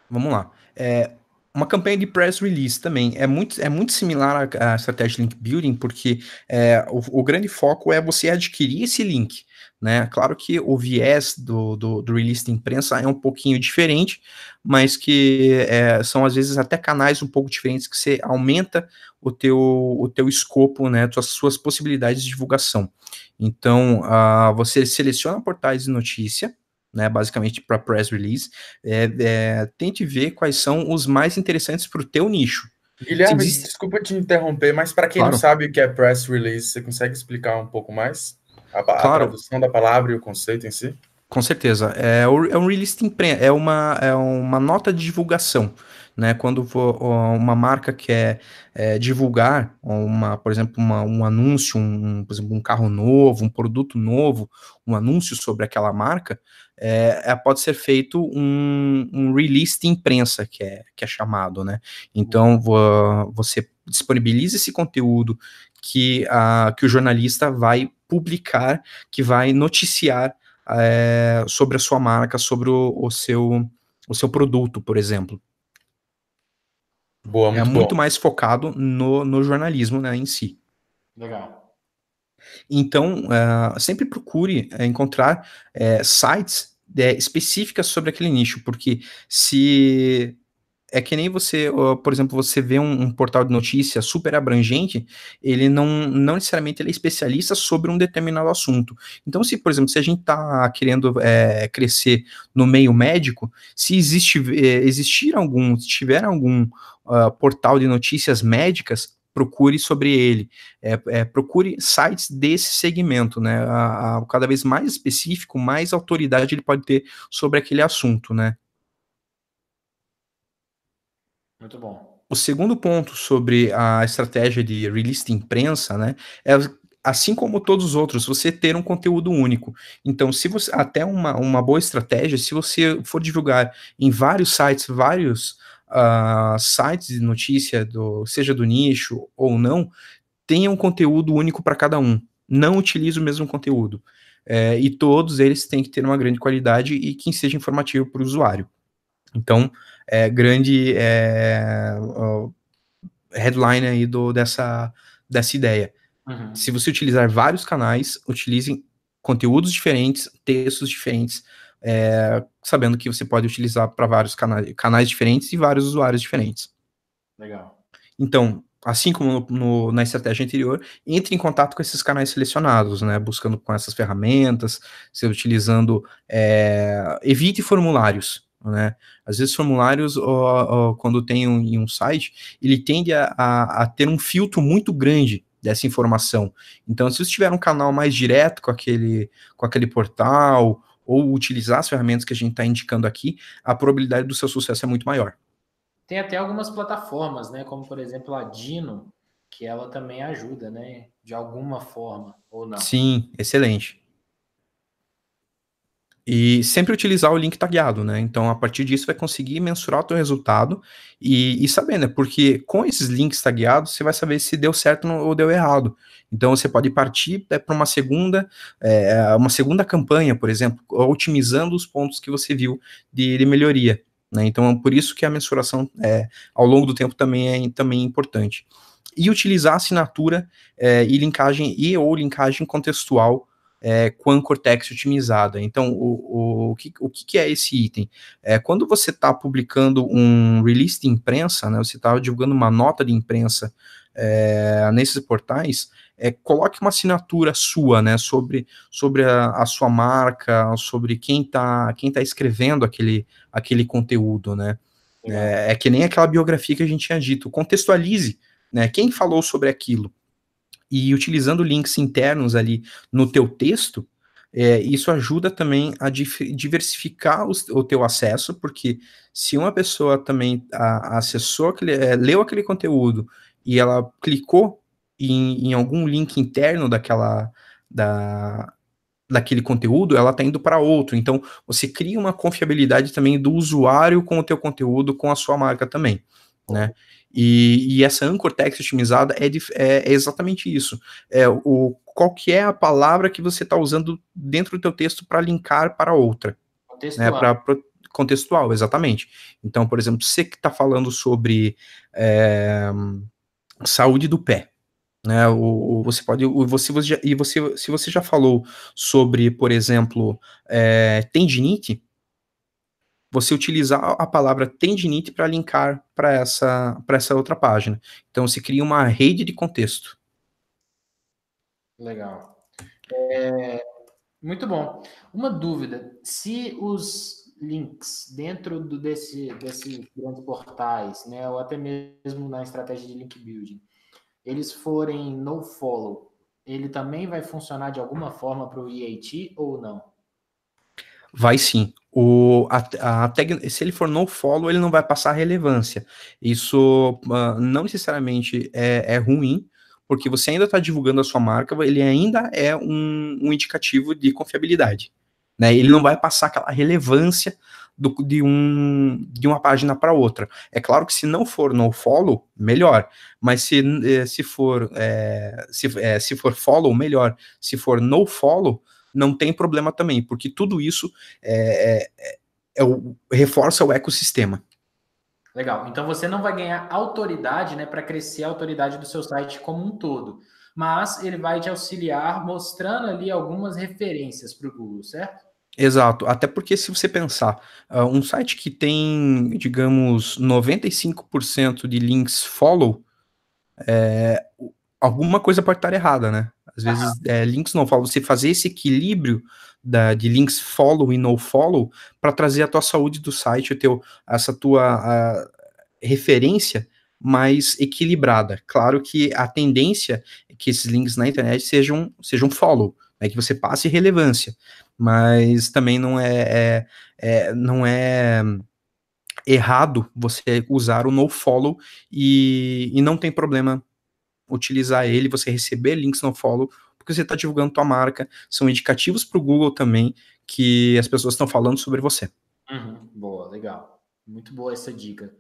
Vamos lá. É, uma campanha de press release também é muito, é muito similar à, à estratégia de link building, porque é, o, o, grande foco é você adquirir esse link. Né? Claro que o viés do, do, do release da imprensa é um pouquinho diferente, mas que é, são às vezes até canais um pouco diferentes que você aumenta o teu, o teu escopo, né, as suas possibilidades de divulgação. Então, uh, você seleciona portais de notícia, né, basicamente para press release, é, é, tente ver quais são os mais interessantes para o teu nicho. Guilherme, existe... desculpa te interromper, mas para quem claro. não sabe o que é press release, você consegue explicar um pouco mais? A, claro. a tradução da palavra e o conceito em si? Com certeza. É, é um é release é uma, é uma nota de divulgação. Né, quando uma marca quer é, divulgar, uma, por exemplo, uma, um anúncio, um, por exemplo, um carro novo, um produto novo, um anúncio sobre aquela marca, é, é pode ser feito um, um release de imprensa, que é, que é chamado. Né? Então, uhum. você disponibiliza esse conteúdo que, a, que o jornalista vai publicar, que vai noticiar é, sobre a sua marca, sobre o, o, seu, o seu produto, por exemplo. Boa, é muito é muito bom. mais focado no, no jornalismo né, em si. Legal. Então, uh, sempre procure eh, encontrar uh, sites específicas sobre aquele nicho, porque se é que nem você, por exemplo, você vê um, um, portal de notícia super abrangente, ele não, não necessariamente ele é especialista sobre um determinado assunto. Então, se, por exemplo, se a gente está querendo é, crescer no meio médico, se existe, é, existir algum, se tiver algum uh, portal de notícias médicas, procure sobre ele, é, é, procure sites desse segmento, né? A, a, cada vez mais específico, mais autoridade ele pode ter sobre aquele assunto, né? Muito bom. O segundo ponto sobre a estratégia de release de imprensa, né, é assim como todos os outros, você ter um conteúdo único. Então, se você até uma, uma boa estratégia, se você for divulgar em vários sites, vários uh, sites de notícia, do, seja do nicho ou não, tenha um conteúdo único para cada um. Não utilize o mesmo conteúdo. É, e todos eles têm que ter uma grande qualidade e que seja informativo para o usuário. Então, é grande é, headline aí do, dessa, dessa ideia. Uhum. Se você utilizar vários canais, utilize conteúdos diferentes, textos diferentes, é, sabendo que você pode utilizar para vários canais, canais diferentes e vários usuários diferentes. Legal. Então, assim como no, no, na estratégia anterior, entre em contato com esses canais selecionados, né? Buscando com essas ferramentas, se utilizando. É, evite formulários. Né? Às vezes, formulários, ó, ó, quando tem um, em um site, ele tende a, a, a ter um filtro muito grande dessa informação. Então, se você tiver um canal mais direto com aquele, com aquele portal, ou utilizar as ferramentas que a gente está indicando aqui, a probabilidade do seu sucesso é muito maior. Tem até algumas plataformas, né? Como por exemplo a Dino, que ela também ajuda, né? De alguma forma, ou não. Sim, excelente. E sempre utilizar o link tagueado, né? Então, a partir disso, vai conseguir mensurar o teu resultado e, e saber, né? Porque com esses links tagueados, você vai saber se deu certo ou deu errado. Então, você pode partir é, né, para uma segunda, é, uma segunda campanha, por exemplo, otimizando os pontos que você viu de, de melhoria. Né? Então, é por isso que a mensuração é, ao longo do tempo também é, também é importante. E utilizar assinatura é, e linkagem e ou linkagem contextual é, com Cortex otimizada. Então, o, o, o, que, o que é esse item? É, quando você está publicando um release de imprensa, né, você está divulgando uma nota de imprensa é, nesses portais, é, coloque uma assinatura sua, né, sobre, sobre a, a sua marca, sobre quem está quem tá escrevendo aquele, aquele conteúdo, né? É, é que nem aquela biografia que a gente tinha dito. Contextualize, né? Quem falou sobre aquilo? e utilizando links internos ali no teu texto, é, isso ajuda também a diversificar os, o teu acesso, porque se uma pessoa também a, acessou aquele, é, leu aquele conteúdo e ela clicou em, em algum link interno daquela da, daquele conteúdo, ela está indo para outro. Então, você cria uma confiabilidade também do usuário com o teu conteúdo, com a sua marca também, né? E, e essa anchor text otimizada é, é, é exatamente isso. É o qual que é a palavra que você está usando dentro do teu texto para linkar para outra. Né, contextual. Né, pra, contextual, exatamente. Então, por exemplo, você que está falando sobre é, saúde do pé, né? Ou, você pode, ou você, você já, e você, se você já falou sobre, por exemplo, é, tendinite, você utilizar a palavra tendinite para linkar para essa, essa outra página. Então, se cria uma rede de contexto. Legal. É, muito bom. Uma dúvida: se os links dentro do, desse, desses grandes portais, né, ou até mesmo na estratégia de link building, eles forem no follow, ele também vai funcionar de alguma forma para o EAT ou não? Vai sim o, a, a tag, se ele for no follow, ele não vai passar relevância. Isso uh, não necessariamente é, é, ruim, porque você ainda está divulgando a sua marca, ele ainda é um, um, indicativo de confiabilidade. Né? Ele não vai passar aquela relevância do, de, um, de uma página para outra. É claro que se não for no follow, melhor. Mas se, eh, se, for, é, se, é, se for follow, melhor. Se for no follow, não tem problema também, porque tudo isso é, é, é o, reforça o ecossistema. Legal. Então você não vai ganhar autoridade, né, para crescer a autoridade do seu site como um todo, mas ele vai te auxiliar mostrando ali algumas referências para o Google, certo? Exato, até porque se você pensar, uh, um site que tem, digamos, 95% de links follow, é, alguma coisa pode estar errada, né? Às vezes, uhum. é, links não follow, você fazer esse equilíbrio da, de links follow e no follow para trazer a tua saúde do site, o teu, essa tua referência mais equilibrada. Claro que a tendência é que esses links na internet sejam, sejam follow, né, que você passe relevância, mas também não é, é, é não é errado você usar o no follow e, e não tem problema utilizar ele, você receber links no follow, porque você está divulgando tua marca, são indicativos para o Google também que as pessoas estão falando sobre você. Uhum, boa, legal. Muito boa essa dica.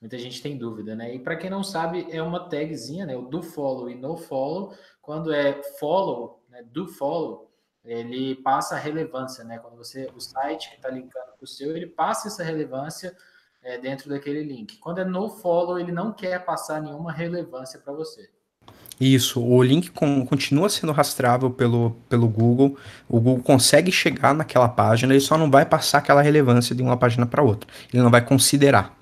Muita gente tem dúvida, né? E para quem não sabe, é uma tagzinha, né? O do follow e no follow. Quando é follow, né? do follow, ele passa relevância, né? Quando você, o site que está linkando para o seu, ele passa essa relevância é, dentro daquele link. Quando é no follow, ele não quer passar nenhuma relevância para você. Isso, o link com, continua sendo rastrável pelo, pelo Google. O Google consegue chegar naquela página, ele só não vai passar aquela relevância de uma página para outra. Ele não vai considerar.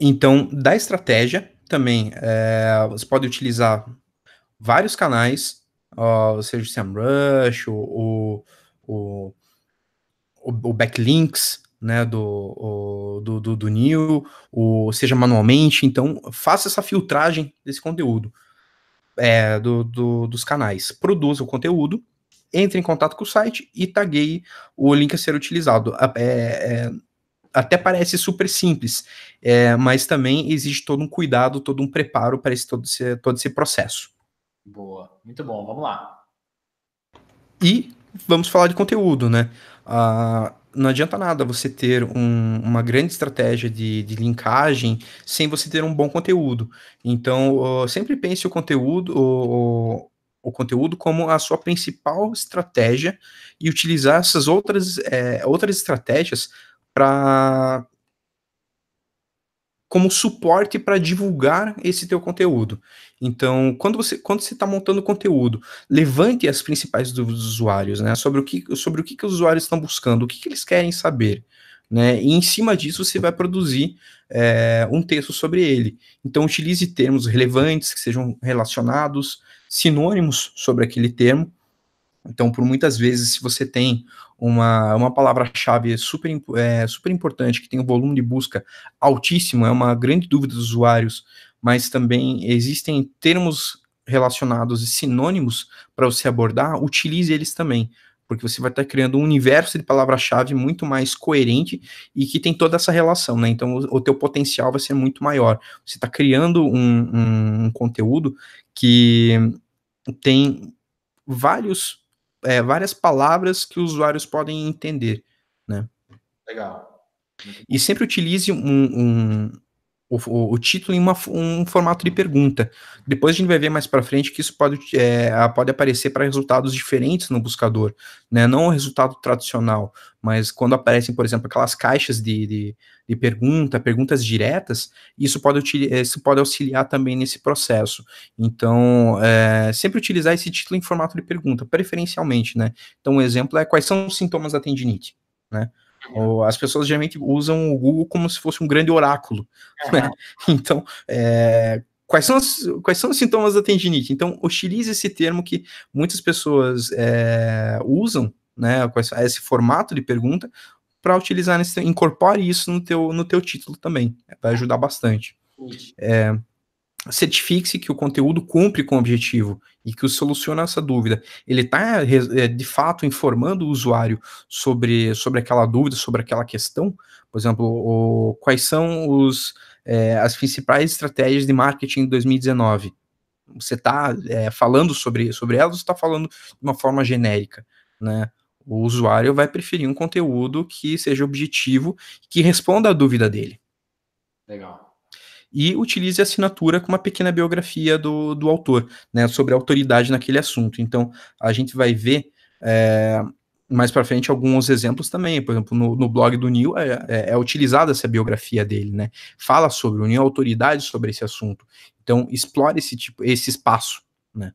Então, da estratégia também, é, você pode utilizar vários canais, ó, seja o SEMrush, o, o, o, o Backlinks, né, do, do, do, do Neil, ou seja manualmente, então faça essa filtragem desse conteúdo é, do, do, dos canais, produza o conteúdo, entre em contato com o site e tagueie o link a ser utilizado. É, é, até parece super simples, é, mas também exige todo um cuidado, todo um preparo para esse, todo, esse, todo esse processo. Boa, muito bom, vamos lá. E vamos falar de conteúdo, né? Ah, não adianta nada você ter um, uma grande estratégia de, de, linkagem sem você ter um bom conteúdo. Então, sempre pense o conteúdo, o, o conteúdo como a sua principal estratégia e utilizar essas outras, é, outras estratégias para como suporte para divulgar esse teu conteúdo. Então, quando você quando você está montando conteúdo, levante as principais dúvidas dos usuários, né? Sobre o que sobre o que, que os usuários estão buscando, o que, que eles querem saber. Né? E em cima disso você vai produzir é, um texto sobre ele. Então utilize termos relevantes que sejam relacionados, sinônimos sobre aquele termo. Então, por muitas vezes, se você tem uma, uma palavra-chave super, é, super importante, que tem um volume de busca altíssimo, é uma grande dúvida dos usuários, mas também existem termos relacionados e sinônimos para você abordar, utilize eles também, porque você vai estar tá criando um universo de palavra-chave muito mais coerente e que tem toda essa relação, né? Então, o, o teu potencial vai ser muito maior. Você está criando um, um, um conteúdo que tem vários é, várias palavras que os usuários podem entender, né? Legal. E sempre utilize um, um, o, o, título em uma, um formato de pergunta. Depois a gente vai ver mais para frente que isso pode, é, pode aparecer para resultados diferentes no buscador, né? Não o resultado tradicional, mas quando aparecem, por exemplo, aquelas caixas de, de, de pergunta, perguntas diretas, isso pode, é, isso pode auxiliar também nesse processo. Então, é, sempre utilizar esse título em formato de pergunta, preferencialmente, né? Então, um exemplo é quais são os sintomas da tendinite, né? As pessoas geralmente usam o Google como se fosse um grande oráculo. Uhum. Né? Então, é, quais, são quais são os sintomas da tendinite? Então, utilize esse termo que muitas pessoas é, usam, né, esse formato de pergunta, para utilizar, nesse, incorpore isso no teu, no teu título também. Vai ajudar bastante. É, certifique-se que o conteúdo cumpre com o objetivo e que o soluciona essa dúvida. Ele está, é, é, de fato, informando o usuário sobre, sobre aquela dúvida, sobre aquela questão? Por exemplo, o, quais são os, é, as principais estratégias de marketing de 2019? Você está é, falando sobre, sobre elas ou está falando de uma forma genérica? Né? O usuário vai preferir um conteúdo que seja objetivo, que responda à dúvida dele. Legal e utilize a assinatura com uma pequena biografia do, do autor, né, sobre a autoridade naquele assunto. Então, a gente vai ver é, mais para frente alguns exemplos também. Por exemplo, no, no blog do Neil é, é, é, utilizada essa biografia dele, né? Fala sobre o Neil, autoridade sobre esse assunto. Então, explore esse tipo, esse espaço, né?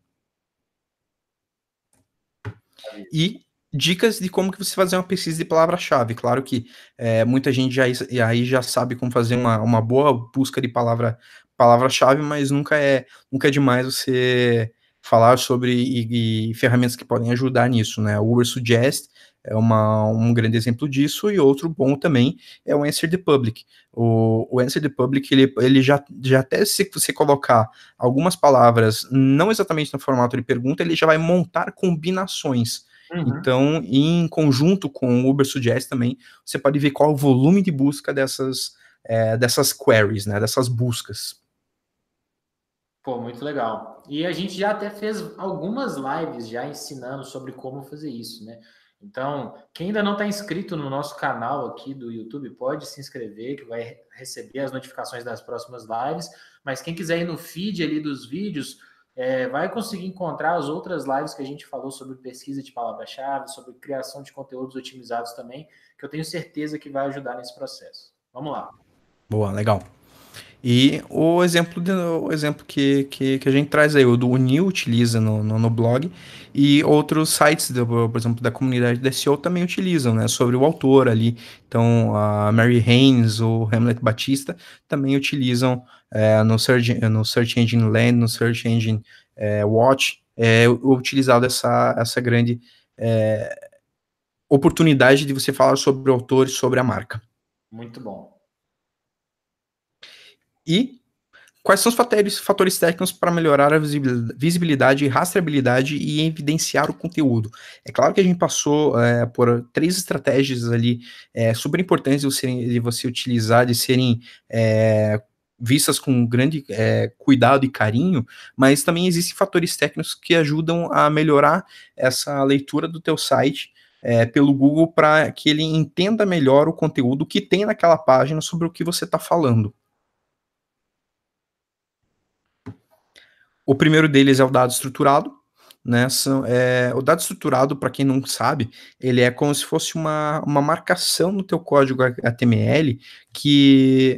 E dicas de como que você fazer uma pesquisa de palavra-chave. Claro que é, muita gente já, aí já sabe como fazer uma, uma boa busca de palavra palavra-chave, mas nunca é nunca é demais você falar sobre e, e ferramentas que podem ajudar nisso, né? O Uber Suggest é uma, um grande exemplo disso, e outro bom também é o Answer the Public. O, o Answer the Public, ele, ele já, já até se você colocar algumas palavras, não exatamente no formato de pergunta, ele já vai montar combinações. Uhum. Então, em conjunto com o Uber Suggest também, você pode ver qual é o volume de busca dessas, é, dessas queries, né, dessas buscas. Pô, muito legal. E a gente já até fez algumas lives já ensinando sobre como fazer isso, né? Então, quem ainda não está inscrito no nosso canal aqui do YouTube, pode se inscrever, que vai receber as notificações das próximas lives. Mas quem quiser ir no feed ali dos vídeos, é, vai conseguir encontrar as outras lives que a gente falou sobre pesquisa de palavra-chave, sobre criação de conteúdos otimizados também, que eu tenho certeza que vai ajudar nesse processo. Vamos lá. Boa, legal. E o exemplo, de, o exemplo que, que, que, a gente traz aí, o do Unil utiliza no, no, no blog, e outros sites, do, por exemplo, da comunidade da SEO também utilizam, né? Sobre o autor ali. Então, a Mary Haynes ou Hamlet Batista também utilizam é, no, search, no Search Engine Land, no Search Engine é, Watch, é, utilizado essa, essa grande é, oportunidade de você falar sobre o autor e sobre a marca. Muito bom. E quais são os fatores, fatores técnicos para melhorar a visibilidade, rastreabilidade e evidenciar o conteúdo? É claro que a gente passou é, por três estratégias ali é, super importantes de você, de você utilizar, de serem é, vistas com grande é, cuidado e carinho, mas também existem fatores técnicos que ajudam a melhorar essa leitura do teu site é, pelo Google para que ele entenda melhor o conteúdo que tem naquela página sobre o que você está falando. O primeiro deles é o dado estruturado. Né, são, é, o dado estruturado, para quem não sabe, ele é como se fosse uma, uma marcação no teu código HTML que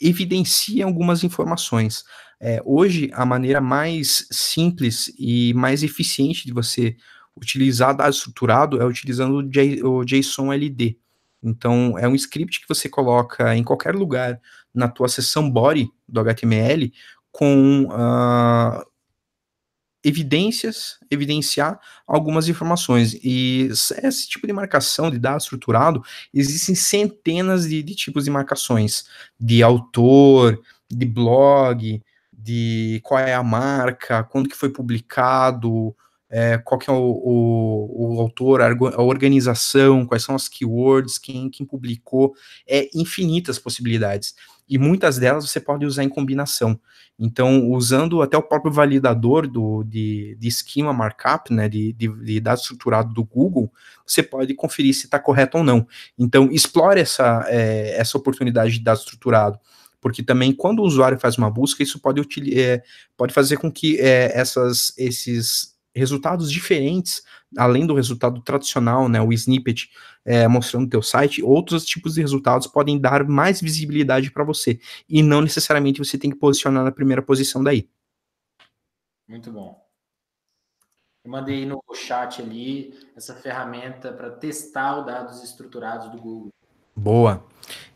evidencia algumas informações. É, hoje, a maneira mais simples e mais eficiente de você utilizar dado estruturado é utilizando o, J, o JSON LD. Então, é um script que você coloca em qualquer lugar na tua seção body do HTML, com uh, evidências, evidenciar algumas informações. E esse tipo de marcação de dados estruturado, existem centenas de, de tipos de marcações, de autor, de blog, de qual é a marca, quando que foi publicado, é, qual que é o, o, o, autor, a organização, quais são as keywords, quem, quem publicou, é infinitas possibilidades e muitas delas você pode usar em combinação. Então, usando até o próprio validador do, de, de esquema markup, né, de, de, de dado estruturado do Google, você pode conferir se está correto ou não. Então, explore essa, é, essa oportunidade de dado estruturado porque também quando o usuário faz uma busca, isso pode, é, pode fazer com que é, essas, esses resultados diferentes, além do resultado tradicional, né, o snippet é, mostrando o teu site, outros tipos de resultados podem dar mais visibilidade para você, e não necessariamente você tem que posicionar na primeira posição daí. Muito bom. Eu mandei no chat ali essa ferramenta para testar os dados estruturados do Google. Boa.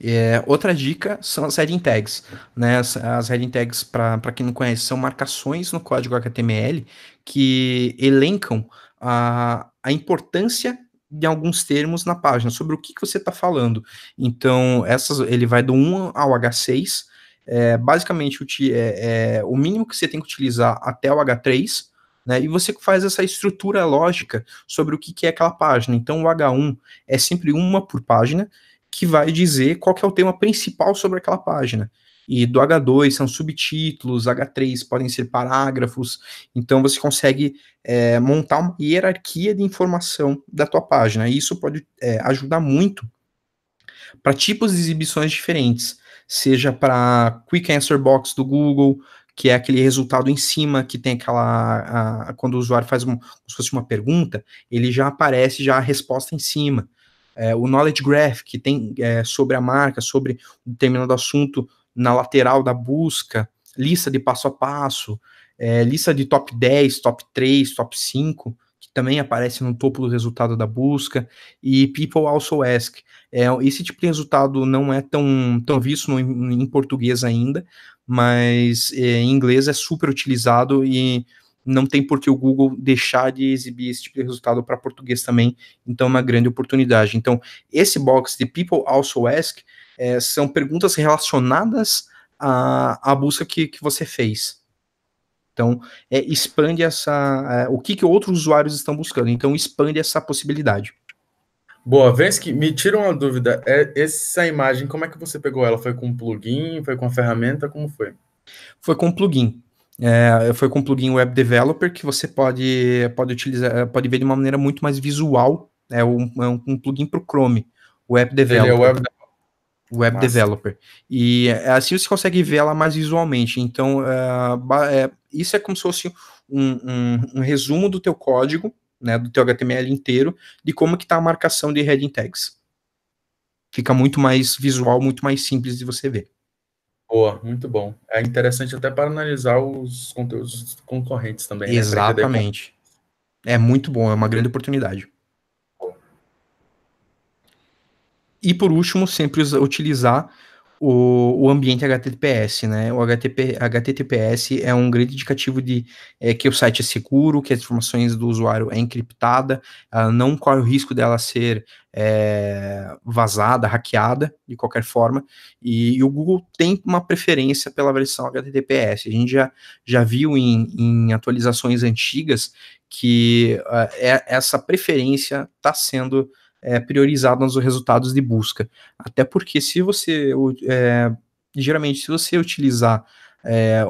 É, outra dica são as heading tags. Né? As, as heading tags, para quem não conhece, são marcações no código HTML que elencam a, a importância de alguns termos na página, sobre o que, que você está falando. Então, essas ele vai do 1 ao H6. É, basicamente, o, é, é, o mínimo que você tem que utilizar até o H3, né, e você faz essa estrutura lógica sobre o que, que é aquela página. Então, o H1 é sempre uma por página, que vai dizer qual é o tema principal sobre aquela página. E do H2 são subtítulos, H3 podem ser parágrafos, então você consegue é, montar uma hierarquia de informação da tua página. E isso pode é, ajudar muito para tipos de exibições diferentes, seja para Quick Answer Box do Google, que é aquele resultado em cima que tem aquela a, quando o usuário faz um, como se fosse uma pergunta, ele já aparece já a resposta em cima é, o knowledge graph que tem é, sobre a marca, sobre um determinado assunto na lateral da busca, lista de passo a passo, é, lista de top 10, top 3, top 5, que também aparece no topo do resultado da busca, e people also ask. É, esse tipo de resultado não é tão, tão visto no, em português ainda, mas é, em inglês é super utilizado e não tem por que o Google deixar de exibir esse tipo de resultado para português também, então é uma grande oportunidade. Então, esse box de People Also Ask é, são perguntas relacionadas à, à busca que, que você fez. Então, é, expande essa. É, o que, que outros usuários estão buscando. Então, expande essa possibilidade. Boa, Vensky, me tira uma dúvida. É, essa imagem, como é que você pegou ela? Foi com um plugin? Foi com a ferramenta? Como foi? Foi com um plugin. É, foi com o plugin Web Developer que você pode, pode utilizar, eh, pode ver de uma maneira muito mais visual. Né, é um, um plugin para o Chrome, Web Developer. Ele é Web, web Developer. E eh, assim você consegue ver ela mais visualmente. Então, é, é, isso é como se fosse um, um, um, resumo do teu código, né, do teu HTML inteiro, de como que está a marcação de heading tags. Fica muito mais visual, muito mais simples de você ver. Boa, muito bom. É interessante até para analisar os conteúdos concorrentes também. Né? Exatamente. É muito bom, é uma grande oportunidade. E por último, sempre utilizar o, o ambiente HTTPS, né? O HTTP, HTTPS é um grande indicativo de é, que o site é seguro, que as informações do usuário é encriptada, ela não corre o risco dela ser é, vazada, hackeada, de qualquer forma, e, e, o Google tem uma preferência pela versão HTTPS. A gente já, já viu em, em atualizações antigas que uh, é, essa preferência está sendo é, priorizado nos resultados de busca. Até porque se você, é, geralmente, se você utilizar, é,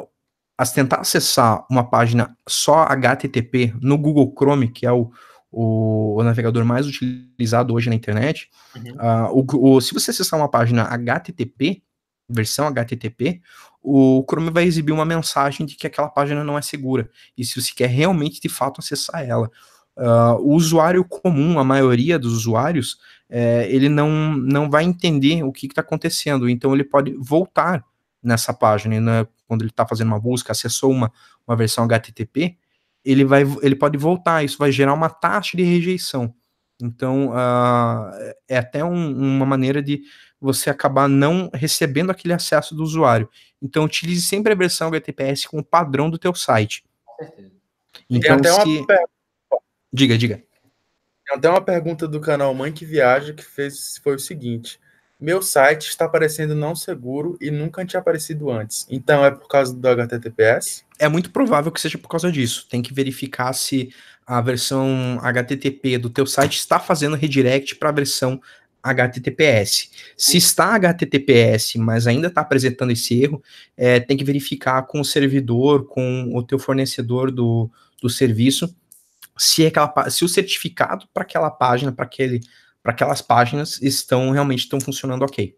as, tentar acessar uma página só HTTP no Google Chrome, que é o, o, o navegador mais utilizado hoje na internet, uhum. uh, o, se você acessar uma página HTTP, versão HTTP, o Chrome vai exibir uma mensagem de que aquela página não é segura e se você quer realmente de fato acessar ela. Uh, o usuário comum, a maioria dos usuários, é, ele não, não vai entender o que está acontecendo, então ele pode voltar nessa página, né, quando ele está fazendo uma busca, acessou uma, uma versão HTTP, ele, vai, ele pode voltar, isso vai gerar uma taxa de rejeição. Então, uh, é até um, uma maneira de você acabar não recebendo aquele acesso do usuário. Então, utilize sempre a versão HTTPS como padrão do teu site. Então, Tem até se... uma Diga, diga. Tem até uma pergunta do canal Mãe que Viaja que fez foi o seguinte: Meu site está parecendo não seguro e nunca tinha aparecido antes. Então é por causa do HTTPS? É muito provável que seja por causa disso. Tem que verificar se a versão HTTP do teu site está fazendo redirect para a versão HTTPS. Se está HTTPS, mas ainda está apresentando esse erro, é, tem que verificar com o servidor, com o teu fornecedor do, do serviço, se, aquela, se o certificado para aquela página, para aquele para aquelas páginas estão realmente estão funcionando ok.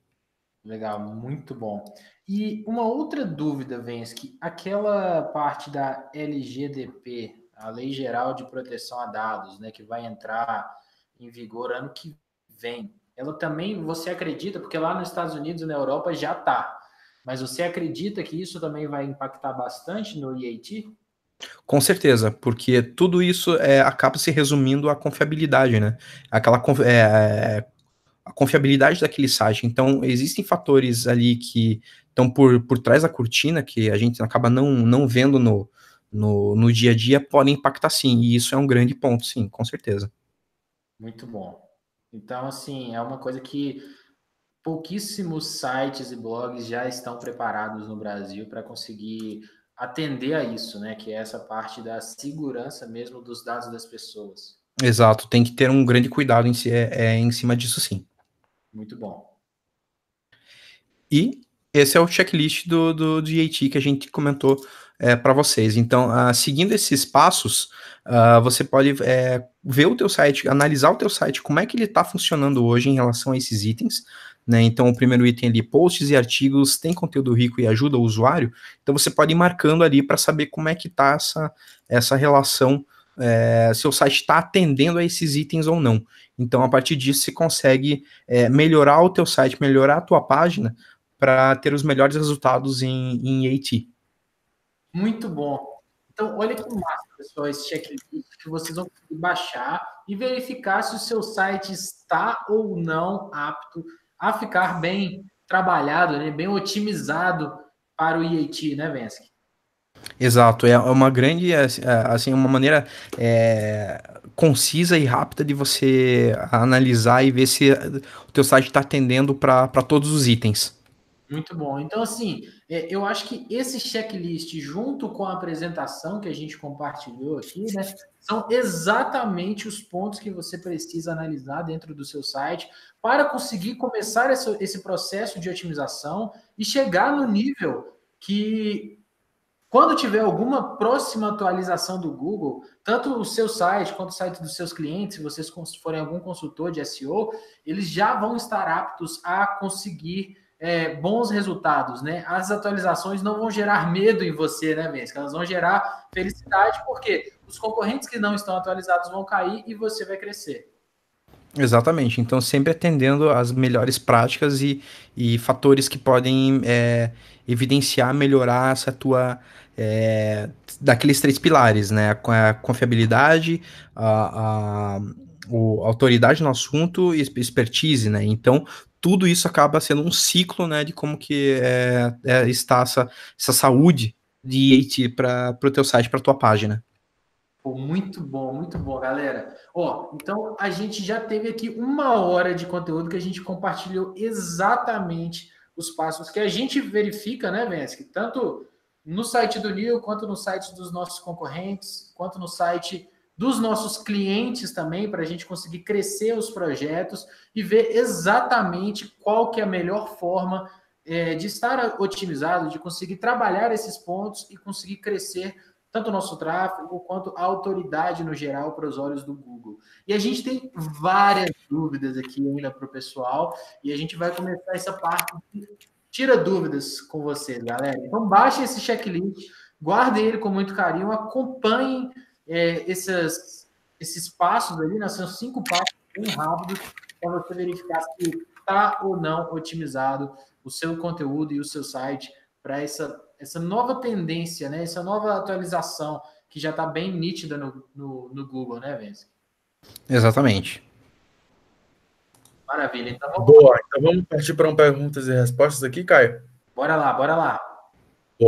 Legal, muito bom. E uma outra dúvida, Vensky, aquela parte da LGDP, a Lei Geral de Proteção a Dados, né, que vai entrar em vigor ano que vem, ela também, você acredita, porque lá nos Estados Unidos e na Europa já está, mas você acredita que isso também vai impactar bastante no IAT? Com certeza, porque tudo isso é, acaba se resumindo à confiabilidade, né? Aquela é, é, a confiabilidade daquele site. Então, existem fatores ali que estão por, por trás da cortina, que a gente acaba não, não vendo no, no, no dia a dia, podem impactar sim. E isso é um grande ponto, sim, com certeza. Muito bom. Então, assim, é uma coisa que pouquíssimos sites e blogs já estão preparados no Brasil para conseguir atender a isso, né? Que é essa parte da segurança mesmo dos dados das pessoas. Exato, tem que ter um grande cuidado em, si, é, é em cima disso sim. Muito bom. E esse é o checklist do, do DAT que a gente comentou é, para vocês. Então, uh, seguindo esses passos, uh, você pode é, ver o teu site, analisar o teu site, como é que ele está funcionando hoje em relação a esses itens, né? Então, o primeiro item ali, posts e artigos, tem conteúdo rico e ajuda o usuário. Então, você pode ir marcando ali para saber como é que está essa, essa relação, é, se o site está atendendo a esses itens ou não. Então, a partir disso, você consegue é, melhorar o teu site, melhorar a tua página para ter os melhores resultados em, em AT. Muito bom. Então, olha que massa, pessoal, esse checklist que vocês vão baixar e verificar se o seu site está ou não apto a ficar bem trabalhado, né, bem otimizado para o IAT, né, Vensky? Exato, é, é uma grande, é, é, assim, uma maneira é, concisa e rápida de você analisar e ver se o teu site está atendendo para todos os itens. Muito bom. Então, assim, é, eu acho que esse checklist, junto com a apresentação que a gente compartilhou aqui, né, são exatamente os pontos que você precisa analisar dentro do seu site para conseguir começar esse, esse processo de otimização e chegar no nível que quando tiver alguma próxima atualização do Google, tanto o seu site quanto o site dos seus clientes, se vocês forem algum consultor de SEO, eles já vão estar aptos a conseguir é, bons resultados, né? As atualizações não vão gerar medo em você, né, Mesca? Elas vão gerar felicidade, porque os concorrentes que não estão atualizados vão cair e você vai crescer. Exatamente. Então, sempre atendendo às melhores práticas e, e fatores que podem é, evidenciar, melhorar essa tua. É, daqueles três pilares, né? A confiabilidade, a, a o, autoridade no assunto e expertise, né? Então, tudo isso acaba sendo um ciclo, né, de como que é, é, está essa, essa saúde de EAT para o teu site, para tua página. Pô, muito bom, muito bom, galera. Ó, então a gente já teve aqui uma hora de conteúdo que a gente compartilhou exatamente os passos que a gente verifica, né, Vensky? Tanto no site do Nil, quanto no site dos nossos concorrentes, quanto no site dos nossos clientes também, para a gente conseguir crescer os projetos e ver exatamente qual que é a melhor forma é, de estar otimizado, de conseguir trabalhar esses pontos e conseguir crescer tanto o nosso tráfego quanto a autoridade no geral para os olhos do Google. E a gente tem várias dúvidas aqui ainda para o pessoal e a gente vai começar essa parte de tira dúvidas com vocês, galera. Então baixe esse checklist, guardem ele com muito carinho, acompanhem é, esses passos ali, né, são cinco passos bem rápidos para você verificar se está ou não otimizado o seu conteúdo e o seu site para essa, essa nova tendência, né, essa nova atualização que já está bem nítida no, no, no Google, né, Vence? Exatamente. Maravilha. Então vamos... Boa, então vamos partir para um perguntas e respostas aqui, Caio? Bora lá, bora lá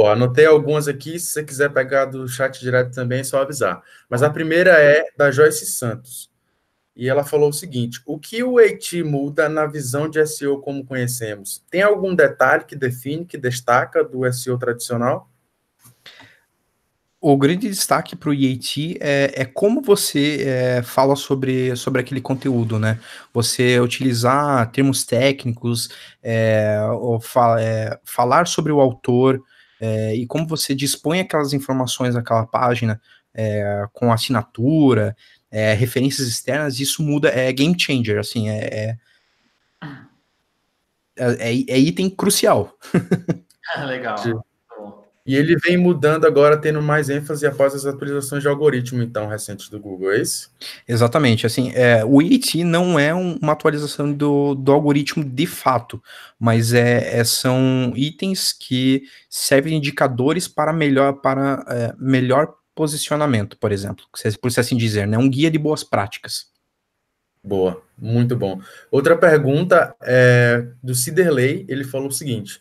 anotei algumas aqui, se você quiser pegar do chat direto também, é só avisar. Mas a primeira é da Joyce Santos. E ela falou o seguinte: o que o EIT muda na visão de SEO como conhecemos? Tem algum detalhe que define, que destaca do SEO tradicional? O grande destaque para o EIT é, é, como você é, fala sobre, sobre aquele conteúdo, né? Você utilizar termos técnicos, é, ou fa é, falar sobre o autor, é, e como você dispõe aquelas informações naquela página é, com assinatura, é, referências externas, isso muda, é game changer, assim, é, é, ah. é, é item crucial. Ah, legal. E ele vem mudando agora, tendo mais ênfase após as atualizações de algoritmo, então, recentes do Google, é isso? Exatamente, assim, é, o IT não é um, uma atualização do, do algoritmo de fato, mas é, é são itens que servem de indicadores para melhor, para, é, melhor posicionamento, por exemplo, é, por assim dizer, né? Um guia de boas práticas. Boa, muito bom. Outra pergunta é do Ciderley, ele falou o seguinte,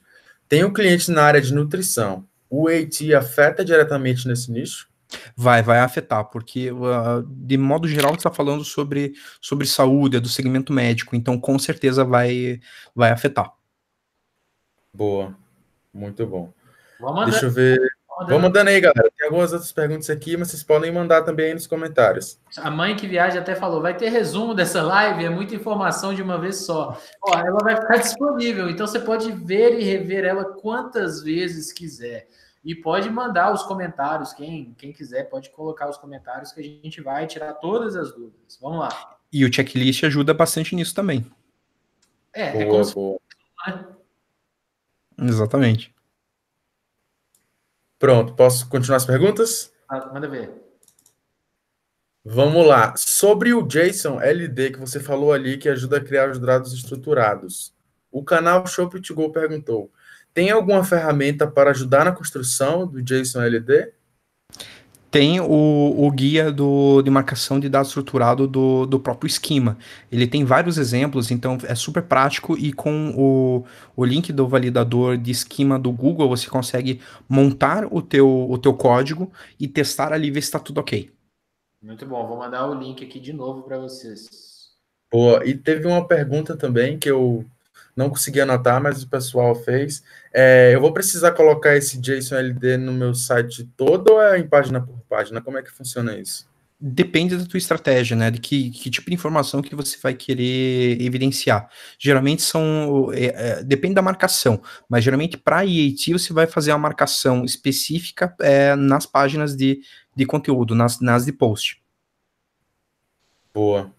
tem um cliente na área de nutrição, o EIT afeta diretamente nesse nicho? Vai, vai afetar, porque uh, de modo geral você está falando sobre, sobre saúde, é do segmento médico, então com certeza vai, vai afetar. Boa, muito bom. Vamos Deixa eu ver. Vamos mandando aí, galera. Tem algumas outras perguntas aqui, mas vocês podem mandar também aí nos comentários. A mãe que viaja até falou: vai ter resumo dessa live, é muita informação de uma vez só. Ó, ela vai ficar disponível, então você pode ver e rever ela quantas vezes quiser. E pode mandar os comentários, quem, quem quiser pode colocar os comentários que a gente vai tirar todas as dúvidas. Vamos lá. E o checklist ajuda bastante nisso também. É, é boa, é como boa. Se... Né? Exatamente. Pronto, posso continuar as perguntas? Ah, manda ver. Vamos lá. Sobre o JSON LD que você falou ali que ajuda a criar os dados estruturados. O canal Shop to Go perguntou: tem alguma ferramenta para ajudar na construção do JSON LD? Tem o, o guia do, de marcação de dados estruturado do, do próprio esquema. Ele tem vários exemplos, então é super prático e com o, o link do validador de esquema do Google você consegue montar o teu, o teu código e testar ali ver se está tudo ok. Muito bom, vou mandar o link aqui de novo para vocês. Boa, e teve uma pergunta também que eu não consegui anotar, mas o pessoal fez. É, eu vou precisar colocar esse JSON LD no meu site todo ou é em página por página? Como é que funciona isso? Depende da tua estratégia, né? De que, que tipo de informação que você vai querer evidenciar. Geralmente são. É, é, depende da marcação, mas geralmente para IAT você vai fazer uma marcação específica é, nas páginas de, de conteúdo, nas, nas de post. Boa.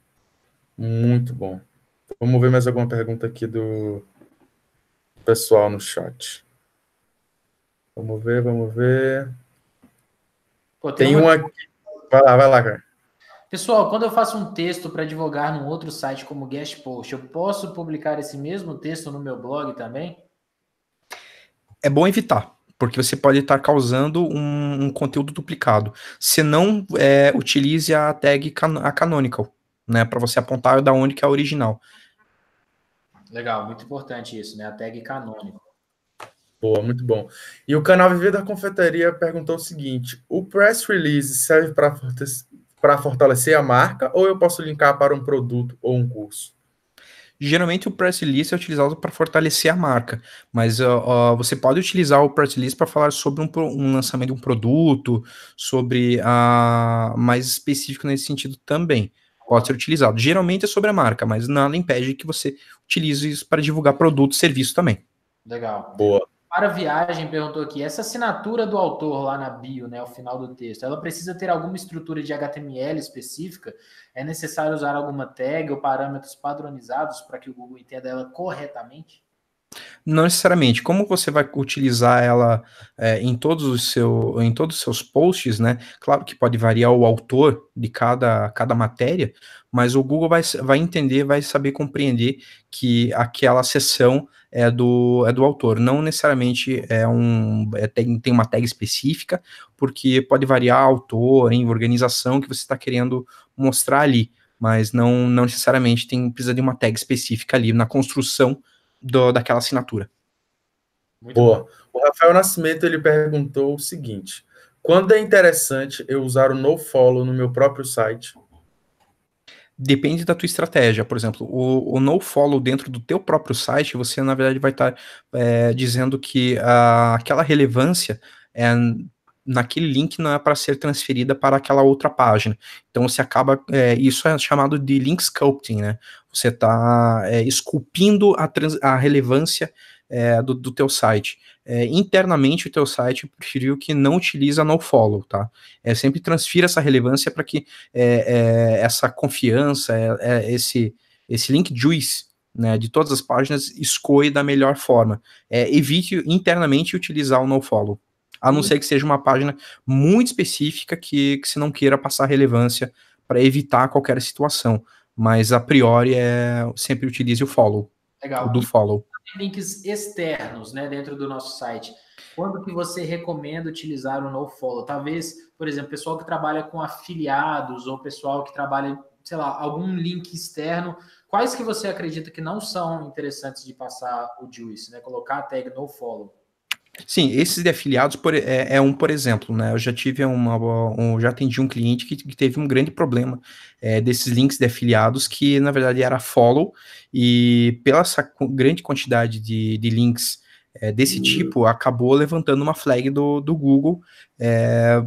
Muito bom. Vamos ver mais alguma pergunta aqui do pessoal no chat. Vamos ver, vamos ver. Pô, tem, tem uma... uma aqui. Vai lá, vai lá, cara. Pessoal, quando eu faço um texto para divulgar num outro site como Guest Post, eu posso publicar esse mesmo texto no meu blog também? É bom evitar, porque você pode estar causando um, um conteúdo duplicado. Se não, é, utilize a tag can a canonical, né, para você apontar da onde que é a original. Legal, muito importante isso, né? A tag canônica. Boa, muito bom. E o canal Viver da Confeitaria perguntou o seguinte: o press release serve para fortalecer, fortalecer a marca ou eu posso linkar para um produto ou um curso? Geralmente o press release é utilizado para fortalecer a marca, mas uh, uh, você pode utilizar o press release para falar sobre um, um, lançamento de um produto, sobre a uh, mais específico nesse sentido também pode ser utilizado. Geralmente é sobre a marca, mas nada impede que você utilize isso para divulgar produto e serviço também. Legal. Boa. Para viagem, perguntou aqui, essa assinatura do autor lá na bio, né, ao final do texto, ela precisa ter alguma estrutura de HTML específica? É necessário usar alguma tag ou parâmetros padronizados para que o Google entenda ela corretamente? Não necessariamente. Como você vai utilizar ela é, em, todos os seu, em todos os seus posts, né? Claro que pode variar o autor de cada, cada matéria, mas o Google vai, vai entender, vai saber compreender que aquela sessão é do, é do autor. Não necessariamente é um é, tem, tem uma tag específica, porque pode variar autor, em organização que você está querendo mostrar ali mas não, não necessariamente tem, precisa de uma tag específica ali na construção do, daquela assinatura. Muito Boa. Bom. O Rafael Nascimento ele perguntou o seguinte: quando é interessante eu usar o nofollow no meu próprio site? Depende da tua estratégia. Por exemplo, o, o nofollow dentro do teu próprio site, você na verdade vai estar tá, é, dizendo que a, aquela relevância é, naquele link não é para ser transferida para aquela outra página. Então você acaba, é, isso é chamado de link sculpting, né? você está é, esculpindo a, trans, a relevância é, do, do teu site. É, internamente, o teu site preferiu que não utiliza nofollow, tá? É, sempre transfira essa relevância para que é, é, essa confiança, é, é, esse, esse link juice né, de todas as páginas escolha da melhor forma. evite internamente utilizar o nofollow. A não Sim. Uhum. ser que seja uma página muito específica que, que você não queira passar relevância para evitar qualquer situação mas a priori é sempre utilize o follow. Legal. O do follow. Links externos, né, dentro do nosso site. Quando que você recomenda utilizar o nofollow? Talvez, por exemplo, pessoal que trabalha com afiliados ou pessoal que trabalha, sei lá, algum link externo, quais que você acredita que não são interessantes de passar o juice, né? Colocar a tag nofollow? Sim, esses de afiliados por, é, é, um, por exemplo, né? Eu já tive uma. Um, já atendi um cliente que, que teve um grande problema é, desses links de afiliados, que na verdade era follow, e pela grande quantidade de, de links é, desse tipo, acabou levantando uma flag do, do Google é,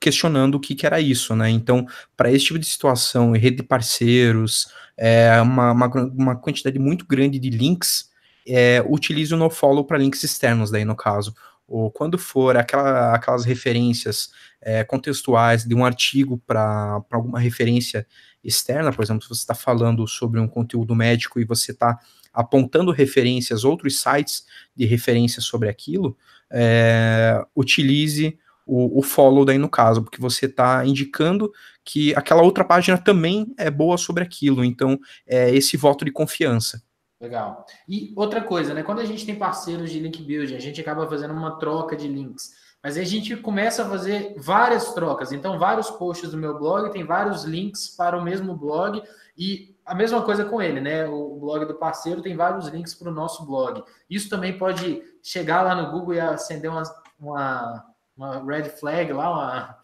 questionando o que, que, era isso, né? Então, para esse tipo de situação, rede de parceiros, é, uma, uma, uma quantidade muito grande de links é, utilize o nofollow para links externos daí no caso ou quando for aquela, aquelas referências é, contextuais de um artigo para alguma referência externa, por exemplo, se você está falando sobre um conteúdo médico e você está apontando referências, outros sites de referência sobre aquilo, é, utilize o, o, follow daí no caso, porque você está indicando que aquela outra página também é boa sobre aquilo, então é esse voto de confiança. Legal. E outra coisa, né? Quando a gente tem parceiros de link building, a gente acaba fazendo uma troca de links. Mas a gente começa a fazer várias trocas. Então, vários posts do meu blog tem vários links para o mesmo blog e a mesma coisa com ele, né? O blog do parceiro tem vários links para o nosso blog. Isso também pode chegar lá no Google e acender uma, uma, uma red flag lá, uma,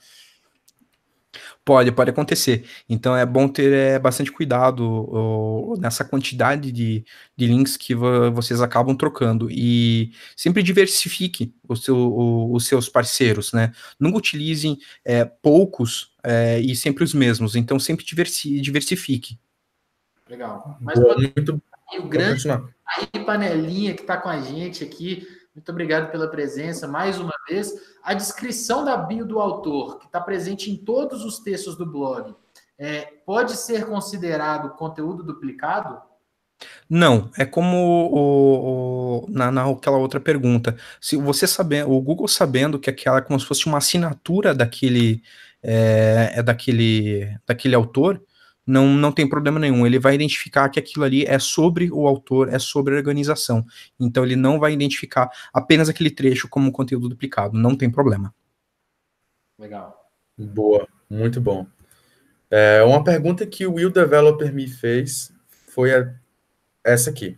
Pode, pode acontecer. Então é bom ter é, bastante cuidado ou, nessa quantidade de, de links que vocês acabam trocando. E sempre diversifique seu, o, os seus parceiros, né? Nunca utilizem é, poucos é, e sempre os mesmos. Então sempre diversi diversifique. Legal. Mas Boa, muito... o grande aí, panelinha que está com a gente aqui muito obrigado pela presença mais uma vez. A descrição da bio do autor, que está presente em todos os textos do blog, é, pode ser considerado conteúdo duplicado? Não, é como o, o, na, naquela outra pergunta. Se você saber, o Google sabendo que aquela é como se fosse uma assinatura daquele é, é daquele daquele autor, não, não tem problema nenhum. Ele vai identificar que aquilo ali é sobre o autor, é sobre a organização. Então ele não vai identificar apenas aquele trecho como conteúdo duplicado, não tem problema. Legal. Boa, muito bom. É, uma pergunta que o Will Developer me fez foi a, essa aqui.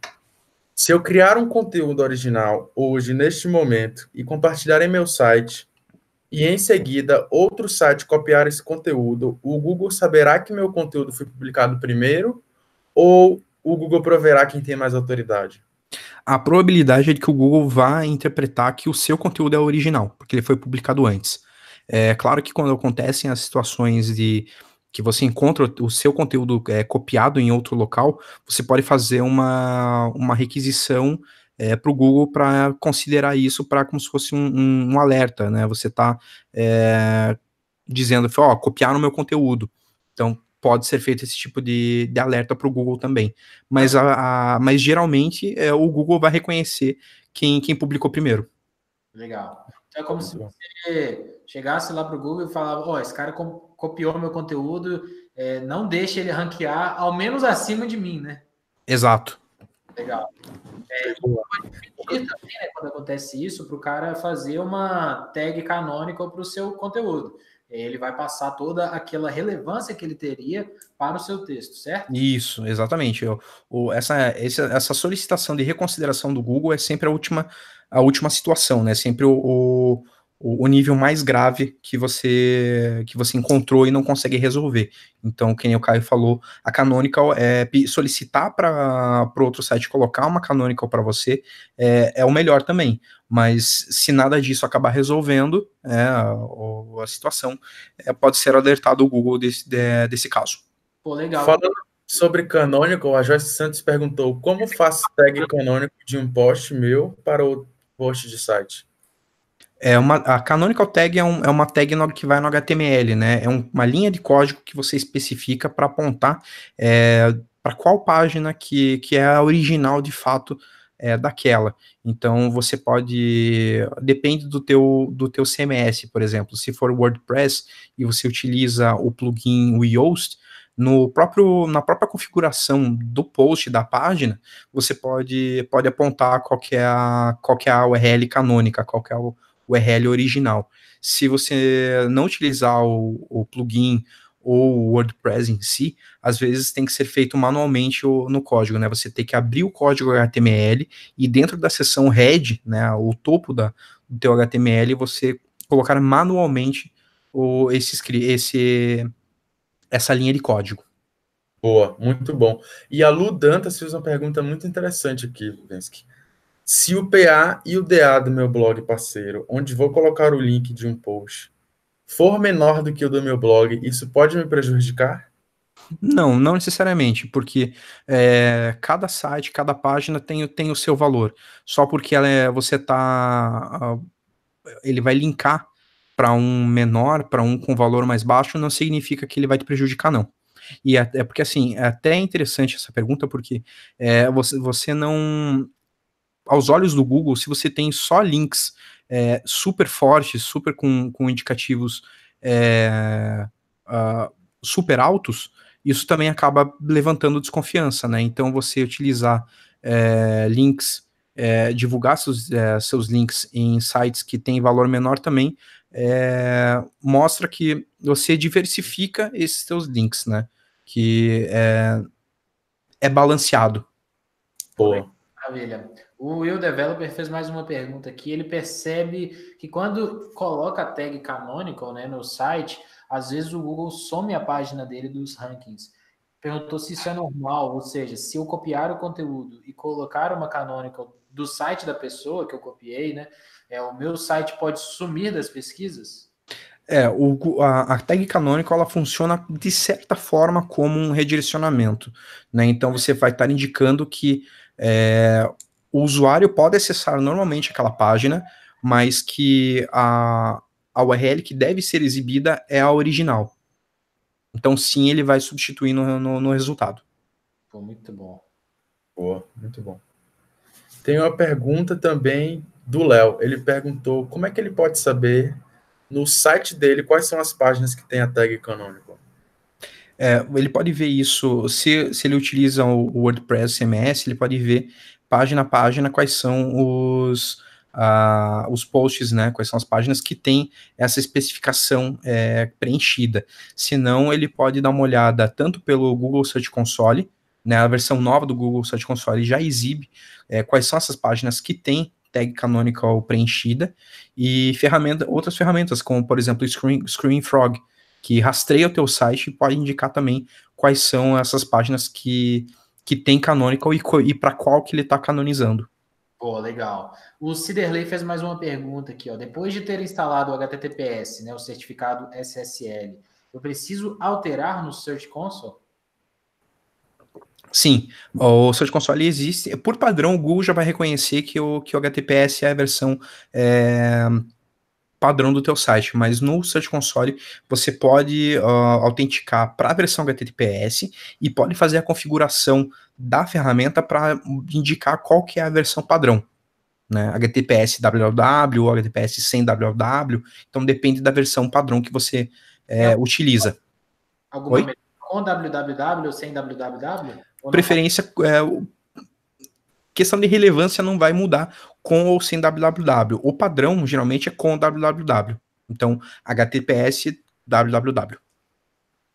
Se eu criar um conteúdo original hoje, neste momento, e compartilhar em meu site, e em seguida outro site copiar esse conteúdo, o Google saberá que meu conteúdo foi publicado primeiro ou o Google proverá quem tem mais autoridade? A probabilidade é de que o Google vá interpretar que o seu conteúdo é original, porque ele foi publicado antes. É claro que quando acontecem as situações de que você encontra o seu conteúdo é, copiado em outro local, você pode fazer uma, uma requisição é, para o Google para considerar isso para como se fosse um, um, um alerta, né? Você está é, dizendo, ó, o meu conteúdo. Então pode ser feito esse tipo de, de alerta para o Google também. Mas, a, a mas geralmente é, o Google vai reconhecer quem, quem publicou primeiro. Legal. Então é como se você chegasse lá para o Google e falava, ó, esse cara copiou meu conteúdo, é, não deixe ele ranquear, ao menos acima de mim, né? Exato. Legal. É, também, né, quando acontece isso, para o cara fazer uma tag canônica para o seu conteúdo. Ele vai passar toda aquela relevância que ele teria para o seu texto, certo? Isso, exatamente. Eu, o, essa, essa, essa, solicitação de reconsideração do Google é sempre a última, a última situação, né? Sempre o, o o, o, nível mais grave que você que você encontrou e não consegue resolver. Então, quem o Caio falou, a Canonical é solicitar para outro site colocar uma Canonical para você é, é o melhor também. Mas se nada disso acabar resolvendo é, a, a, situação, é, pode ser alertado o Google desse, de, desse caso. Pô, legal. Falando sobre Canonical, a Joyce Santos perguntou como faço tag canônico de um post meu para o post de site? É uma, a canonical tag é, um, é uma tag no, que vai no HTML, né? É um, uma linha de código que você especifica para apontar é, para qual página que, que é a original de fato é, daquela. Então você pode, depende do teu do teu CMS, por exemplo. Se for WordPress e você utiliza o plugin o Yoast, no próprio na própria configuração do post da página, você pode pode apontar qual é a qual é a URL canônica, qual é o URL original. Se você não utilizar o, o plugin ou o WordPress em si, às vezes tem que ser feito manualmente no código, né? Você tem que abrir o código HTML e dentro da seção head, né, o topo da, do teu HTML, você colocar manualmente o, esse, esse, essa linha de código. Boa, muito bom. E a Lu Dantas fez uma pergunta muito interessante aqui, Vensky se o PA e o DA do meu blog parceiro, onde vou colocar o link de um post, for menor do que o do meu blog, isso pode me prejudicar? Não, não necessariamente, porque é, cada site, cada página tem, tem o seu valor. Só porque ela é, você tá, ah, ele vai linkar para um menor, para um com valor mais baixo, não significa que ele vai te prejudicar, não. E é, é porque assim, é até interessante essa pergunta, porque é, você, você não aos olhos do Google, se você tem só links é, super fortes, super com, com indicativos é, uh, super altos, isso também acaba levantando desconfiança, né? Então você utilizar é, links, é, divulgar seus, é, seus, links em sites que têm valor menor também é, mostra que você diversifica esses seus links, né? Que é, é balanceado. Boa. Maravilha. O Will Developer fez mais uma pergunta aqui. Ele percebe que quando coloca a tag canonical né, no site, às vezes o Google some a página dele dos rankings. Perguntou se isso é normal, ou seja, se eu copiar o conteúdo e colocar uma canonical do site da pessoa que eu copiei, né? É, o meu site pode sumir das pesquisas? É, o, a, a, tag canônica ela funciona de certa forma como um redirecionamento, né? Então você vai estar indicando que é, o usuário pode acessar normalmente aquela página, mas que a, a URL que deve ser exibida é a original. Então, sim, ele vai substituir no, no, no resultado. Pô, muito bom. Boa, muito bom. Tem uma pergunta também do Léo. Ele perguntou como é que ele pode saber no site dele quais são as páginas que tem a tag canônico. É, ele pode ver isso, se, se ele utiliza o WordPress CMS, ele pode ver página a página quais são os, uh, os posts, né? Quais são as páginas que têm essa especificação é, preenchida. Senão, ele pode dar uma olhada tanto pelo Google Search Console, né? A versão nova do Google Search Console já exibe é, quais são essas páginas que têm tag canonical preenchida e ferramenta, outras ferramentas, como por exemplo Screen, Screen Frog, que rastreia o teu site e pode indicar também quais são essas páginas que que tem canonical e, e para qual que ele está canonizando. Pô, legal. O Ciderley fez mais uma pergunta aqui, ó. Depois de ter instalado o HTTPS, né, o certificado SSL, eu preciso alterar no Search Console? Sim, o Search Console existe. Por padrão, o Google já vai reconhecer que o, que o HTTPS é a versão é, padrão do teu site, mas no Search Console você pode uh, autenticar para a versão HTTPS e pode fazer a configuração da ferramenta para indicar qual que é a versão padrão. Né, HTTPS www, ou HTTPS sem www, então depende da versão padrão que você é, é utiliza. Alguma Oi? com www ou sem www? Ou Preferência, é, questão de relevância não vai mudar com ou sem www. O padrão geralmente é com www. Então, https www.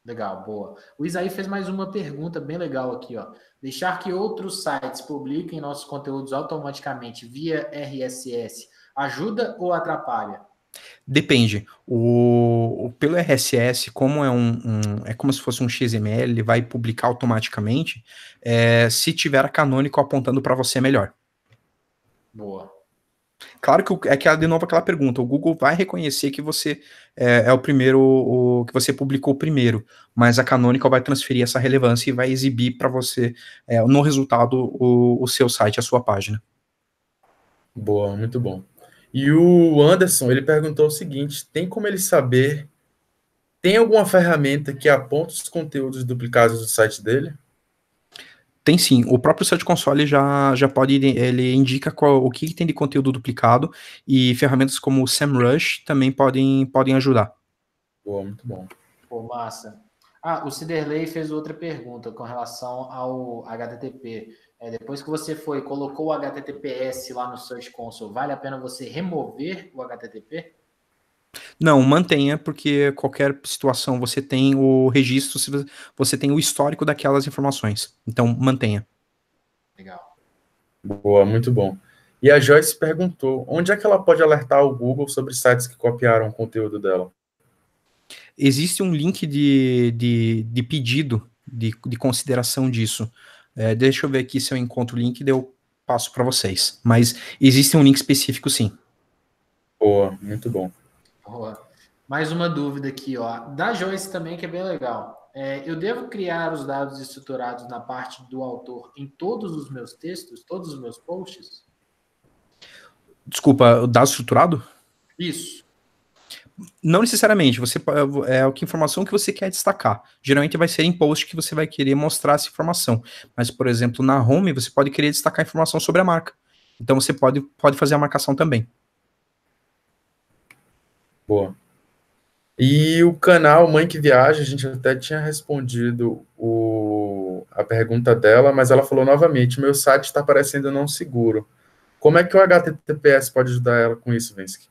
Legal, boa. O Isaí fez mais uma pergunta bem legal aqui, ó. Deixar que outros sites publiquem nossos conteúdos automaticamente via RSS ajuda ou atrapalha? Depende. O, pelo RSS, como é um, um, é como se fosse um XML, ele vai publicar automaticamente. É, se tiver a canônico apontando para você, é melhor. Boa. Claro que é que de novo aquela pergunta, o Google vai reconhecer que você é, é o primeiro, o, que você publicou primeiro, mas a Canonical vai transferir essa relevância e vai exibir para você é, no resultado o, o seu site, a sua página. Boa, muito bom. E o Anderson, ele perguntou o seguinte: tem como ele saber? Tem alguma ferramenta que aponta os conteúdos duplicados do site dele? Tem sim, o próprio Search Console já, já pode, ele indica qual, o que, tem de conteúdo duplicado e ferramentas como o SEMrush também podem, podem ajudar. Boa, muito bom. Pô, massa. Ah, o Ciderley fez outra pergunta com relação ao HTTP. É, depois que você foi colocou o HTTPS lá no Search Console, vale a pena você remover o HTTP? Não, mantenha, porque qualquer situação você tem o registro, você tem o histórico daquelas informações. Então, mantenha. Legal. Boa, muito bom. E a Joyce perguntou: onde é que ela pode alertar o Google sobre sites que copiaram o conteúdo dela? Existe um link de, de, de pedido de, de consideração disso. É, deixa eu ver aqui se eu encontro o link e eu passo para vocês. Mas existe um link específico, sim. Boa, muito bom. Mais uma dúvida aqui, ó. Da Joyce também, que é bem legal. É, eu devo criar os dados estruturados na parte do autor em todos os meus textos, todos os meus posts? Desculpa, o dado estruturado? Isso. Não necessariamente, você é o que informação que você quer destacar. Geralmente vai ser em post que você vai querer mostrar essa informação. Mas, por exemplo, na home você pode querer destacar informação sobre a marca. Então você pode, pode fazer a marcação também. Boa. E o canal Mãe que Viaja, a gente até tinha respondido o, a pergunta dela, mas ela falou novamente: meu site está parecendo não seguro. Como é que o HTTPS pode ajudar ela com isso, Vinsky?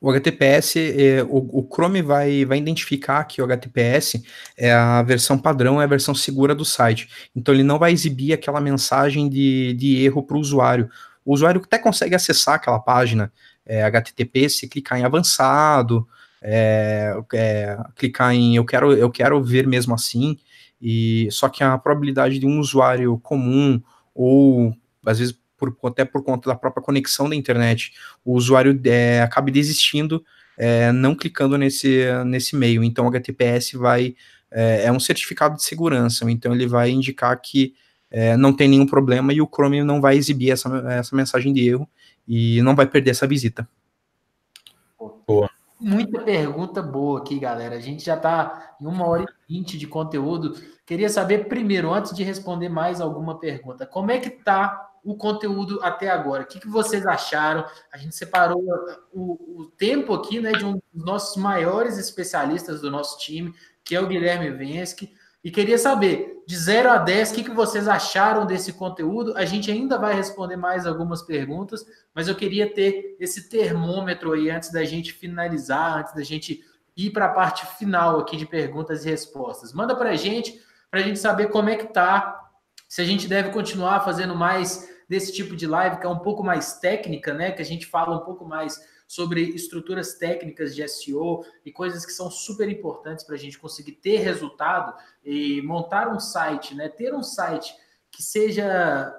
O HTTPS, é, o, o, Chrome vai, vai identificar que o HTTPS é a versão padrão, é a versão segura do site. Então ele não vai exibir aquela mensagem de, de erro para o usuário. O usuário até consegue acessar aquela página, é, HTTP, se clicar em avançado, é, é, clicar em eu quero, eu quero ver mesmo assim, e só que a probabilidade de um usuário comum ou às vezes por, até por conta da própria conexão da internet, o usuário é, acabe desistindo, é, não clicando nesse, nesse meio. Então, o HTTPS vai é, é, um certificado de segurança, então ele vai indicar que é, não tem nenhum problema e o Chrome não vai exibir essa, essa mensagem de erro e não vai perder essa visita. Boa. Muita pergunta boa aqui, galera. A gente já está em uma hora e vinte de conteúdo. Queria saber primeiro, antes de responder mais alguma pergunta, como é que está o conteúdo até agora? O que, que vocês acharam? A gente separou o, o, tempo aqui né, de um dos nossos maiores especialistas do nosso time, que é o Guilherme Vensky. E queria saber, de 0 a 10, o que, que vocês acharam desse conteúdo? A gente ainda vai responder mais algumas perguntas, mas eu queria ter esse termômetro aí antes da gente finalizar, antes da gente ir para a parte final aqui de perguntas e respostas. Manda para a gente, para a gente saber como é que tá, se a gente deve continuar fazendo mais desse tipo de live, que é um pouco mais técnica, né? Que a gente fala um pouco mais sobre estruturas técnicas de SEO e coisas que são super importantes para a gente conseguir ter resultado e montar um site, né? Ter um site que seja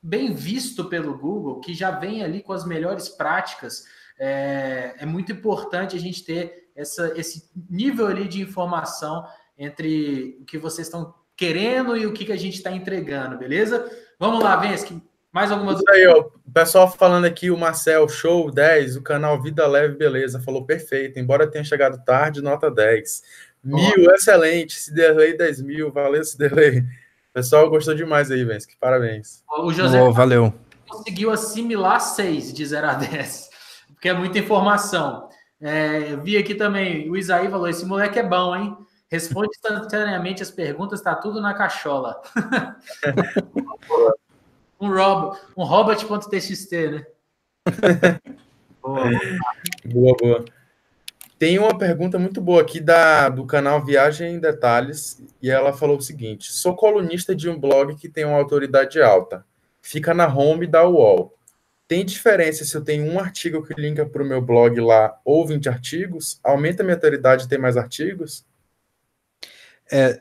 bem visto pelo Google, que já vem ali com as melhores práticas. É, é muito importante a gente ter essa, esse nível ali de informação entre o que vocês estão querendo e o que, que a gente está entregando, beleza? Vamos lá, Vens, que mais alguma coisa? Aí, ó, o pessoal falando aqui, o Marcel, show 10, o canal Vida Leve Beleza, falou perfeito, embora tenha chegado tarde, nota 10. Mil, excelente se Siderley 10 mil, valeu se Siderley. Pessoal, gostou demais aí, que parabéns. O José valeu. conseguiu assimilar 6 de 0 a 10, porque é muita informação. É, vi aqui também, o Isaí falou, esse moleque é bom, hein? Responde instantaneamente as perguntas, tá tudo na cachola. um, robot, um robot.txt, né? boa. boa, boa. Tem uma pergunta muito boa aqui da, do canal Viagem em Detalhes, e ela falou o seguinte: sou colunista de um blog que tem uma autoridade alta. Fica na home da UOL. Tem diferença se eu tenho um artigo que linka para o meu blog lá ou 20 artigos? Aumenta a minha autoridade e tem mais artigos? É,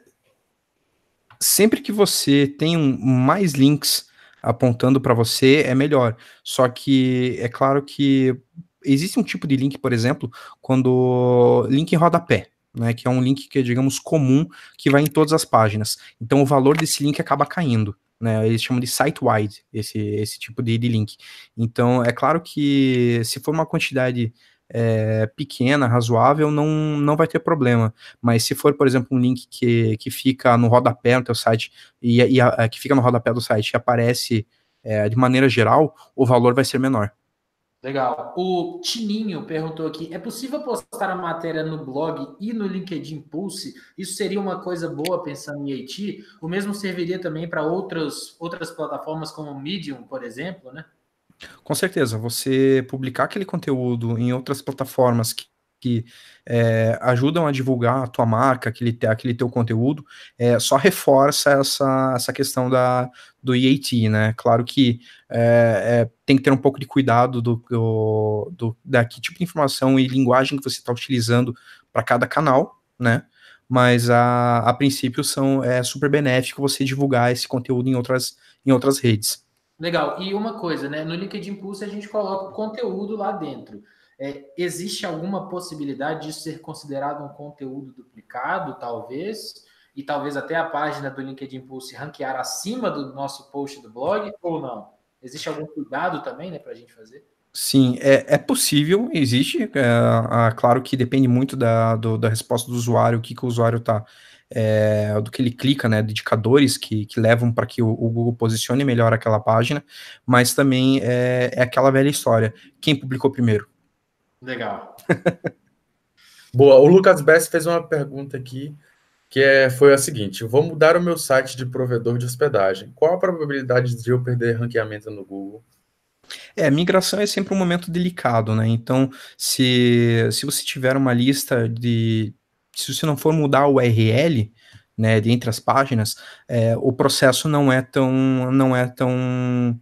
sempre que você tem um, mais links apontando para você, é melhor. Só que é claro que existe um tipo de link, por exemplo, quando link em rodapé, né, que é um link que é, digamos, comum, que vai em todas as páginas. Então o valor desse link acaba caindo. Né, eles chamam de site-wide esse, esse tipo de, de, link. Então, é claro que se for uma quantidade é, pequena, razoável, não, não vai ter problema. Mas se for, por exemplo, um link que, que fica no rodapé no teu site e, e a, que fica no rodapé do site e aparece é, de maneira geral, o valor vai ser menor. Legal. O Tininho perguntou aqui: é possível postar a matéria no blog e no LinkedIn Pulse? Isso seria uma coisa boa pensando em Haiti? O mesmo serviria também para outras, outras plataformas como o Medium, por exemplo, né? Com certeza, você publicar aquele conteúdo em outras plataformas que, que é, ajudam a divulgar a tua marca, aquele, aquele teu conteúdo, é, só reforça essa, essa questão da, do EAT, né? Claro que é, é, tem que ter um pouco de cuidado do, do, do, da que tipo de informação e linguagem que você está utilizando para cada canal, né? Mas a, a princípio são, é super benéfico você divulgar esse conteúdo em outras, em outras redes. Legal. E uma coisa, né? No LinkedIn Pulse a gente coloca o conteúdo lá dentro. É, existe alguma possibilidade de ser considerado um conteúdo duplicado, talvez? E talvez até a página do LinkedIn Pulse ranquear acima do nosso post do blog ou não? Existe algum cuidado também né, para a gente fazer? Sim, é, é possível, existe. É, é, claro que depende muito da, do, da resposta do usuário, o que, que o usuário está é, do que ele clica, né, de indicadores que, que levam para que o, o, Google posicione melhor aquela página, mas também é, é aquela velha história, quem publicou primeiro? Legal. Boa, o Lucas Bess fez uma pergunta aqui, que é, foi a seguinte, vou mudar o meu site de provedor de hospedagem, qual a probabilidade de eu perder ranqueamento no Google? É, migração é sempre um momento delicado, né? Então, se, se você tiver uma lista de se você não for mudar o URL, né, dentre entre as páginas, é, o processo não é tão, não é tão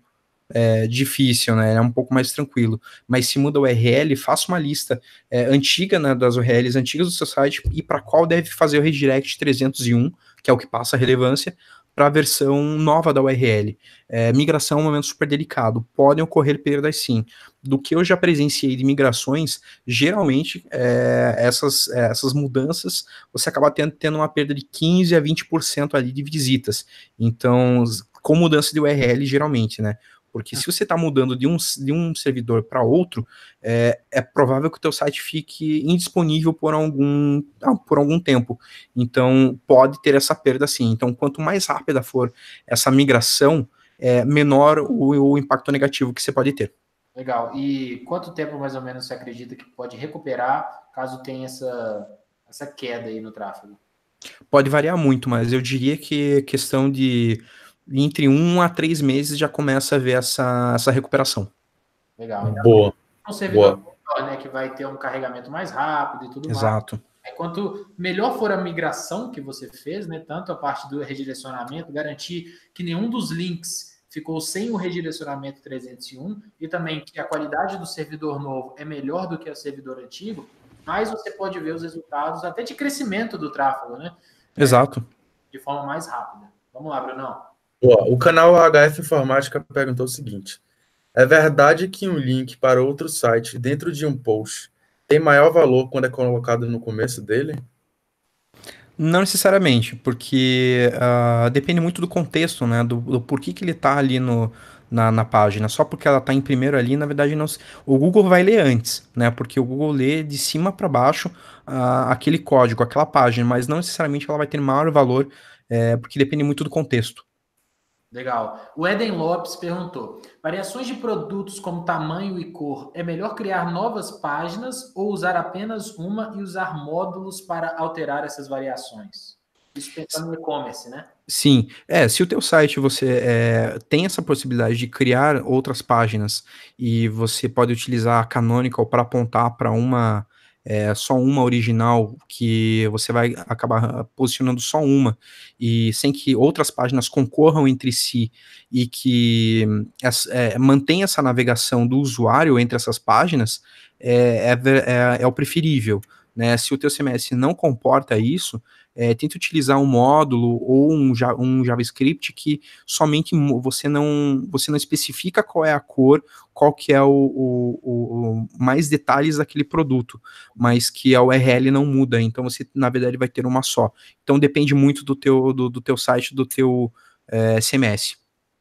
é, difícil, né? É um pouco mais tranquilo. Mas se muda o URL, faça uma lista é, antiga né, das URLs antigas do seu site e para qual deve fazer o redirect 301, que é o que passa a relevância, para a versão nova da URL. É, migração é um momento super delicado, podem ocorrer perdas sim. Do que eu já presenciei de migrações, geralmente é, essas, é, essas mudanças você acaba tendo, tendo uma perda de 15 a 20% ali de visitas. Então, com mudança de URL, geralmente, né? Porque se você está mudando de um, de um servidor para outro, é, é provável que o teu site fique indisponível por algum, ah, por algum tempo. Então, pode ter essa perda sim. Então, quanto mais rápida for essa migração, é, menor o, o impacto negativo que você pode ter. Legal. E quanto tempo mais ou menos você acredita que pode recuperar caso tenha essa, essa queda aí no tráfego? Pode variar muito, mas eu diria que questão de entre um a três meses já começa a ver essa, essa recuperação. Legal. Boa. um servidor Boa. Então, né, que vai ter um carregamento mais rápido e tudo Exato. mais. Exato. É, quanto melhor for a migração que você fez, né, tanto a parte do redirecionamento, garantir que nenhum dos links ficou sem o redirecionamento 301 e também que a qualidade do servidor novo é melhor do que o servidor antigo, mais você pode ver os resultados até de crescimento do tráfego, né? Exato. É, de forma mais rápida. Vamos lá, Brunão o canal HF Informática perguntou o seguinte: É verdade que um link para outro site dentro de um post tem maior valor quando é colocado no começo dele? Não necessariamente, porque uh, depende muito do contexto, né? Do, do porquê que ele está ali no, na, na, página. Só porque ela está em primeiro ali, na verdade, não. O Google vai ler antes, né? Porque o Google lê de cima para baixo uh, aquele código, aquela página, mas não necessariamente ela vai ter maior valor, eh, porque depende muito do contexto. Legal. O Eden Lopes perguntou: variações de produtos como tamanho e cor, é melhor criar novas páginas ou usar apenas uma e usar módulos para alterar essas variações? Isso pensando no e-commerce, né? Sim. É, se o teu site você é, tem essa possibilidade de criar outras páginas e você pode utilizar a Canonical para apontar para uma é, só uma original, que você vai acabar ah, posicionando só uma, e sem que outras páginas concorram entre si e que hum, é, mantenha essa navegação do usuário entre essas páginas, é, é, é, é o preferível. Né? Se o teu CMS não comporta isso, é, tente utilizar um módulo ou um, um, JavaScript que somente você não você não especifica qual é a cor, qual que é o, o, o, mais detalhes daquele produto, mas que a URL não muda, então você na verdade vai ter uma só. Então depende muito do teu do, do teu site, do teu é, CMS.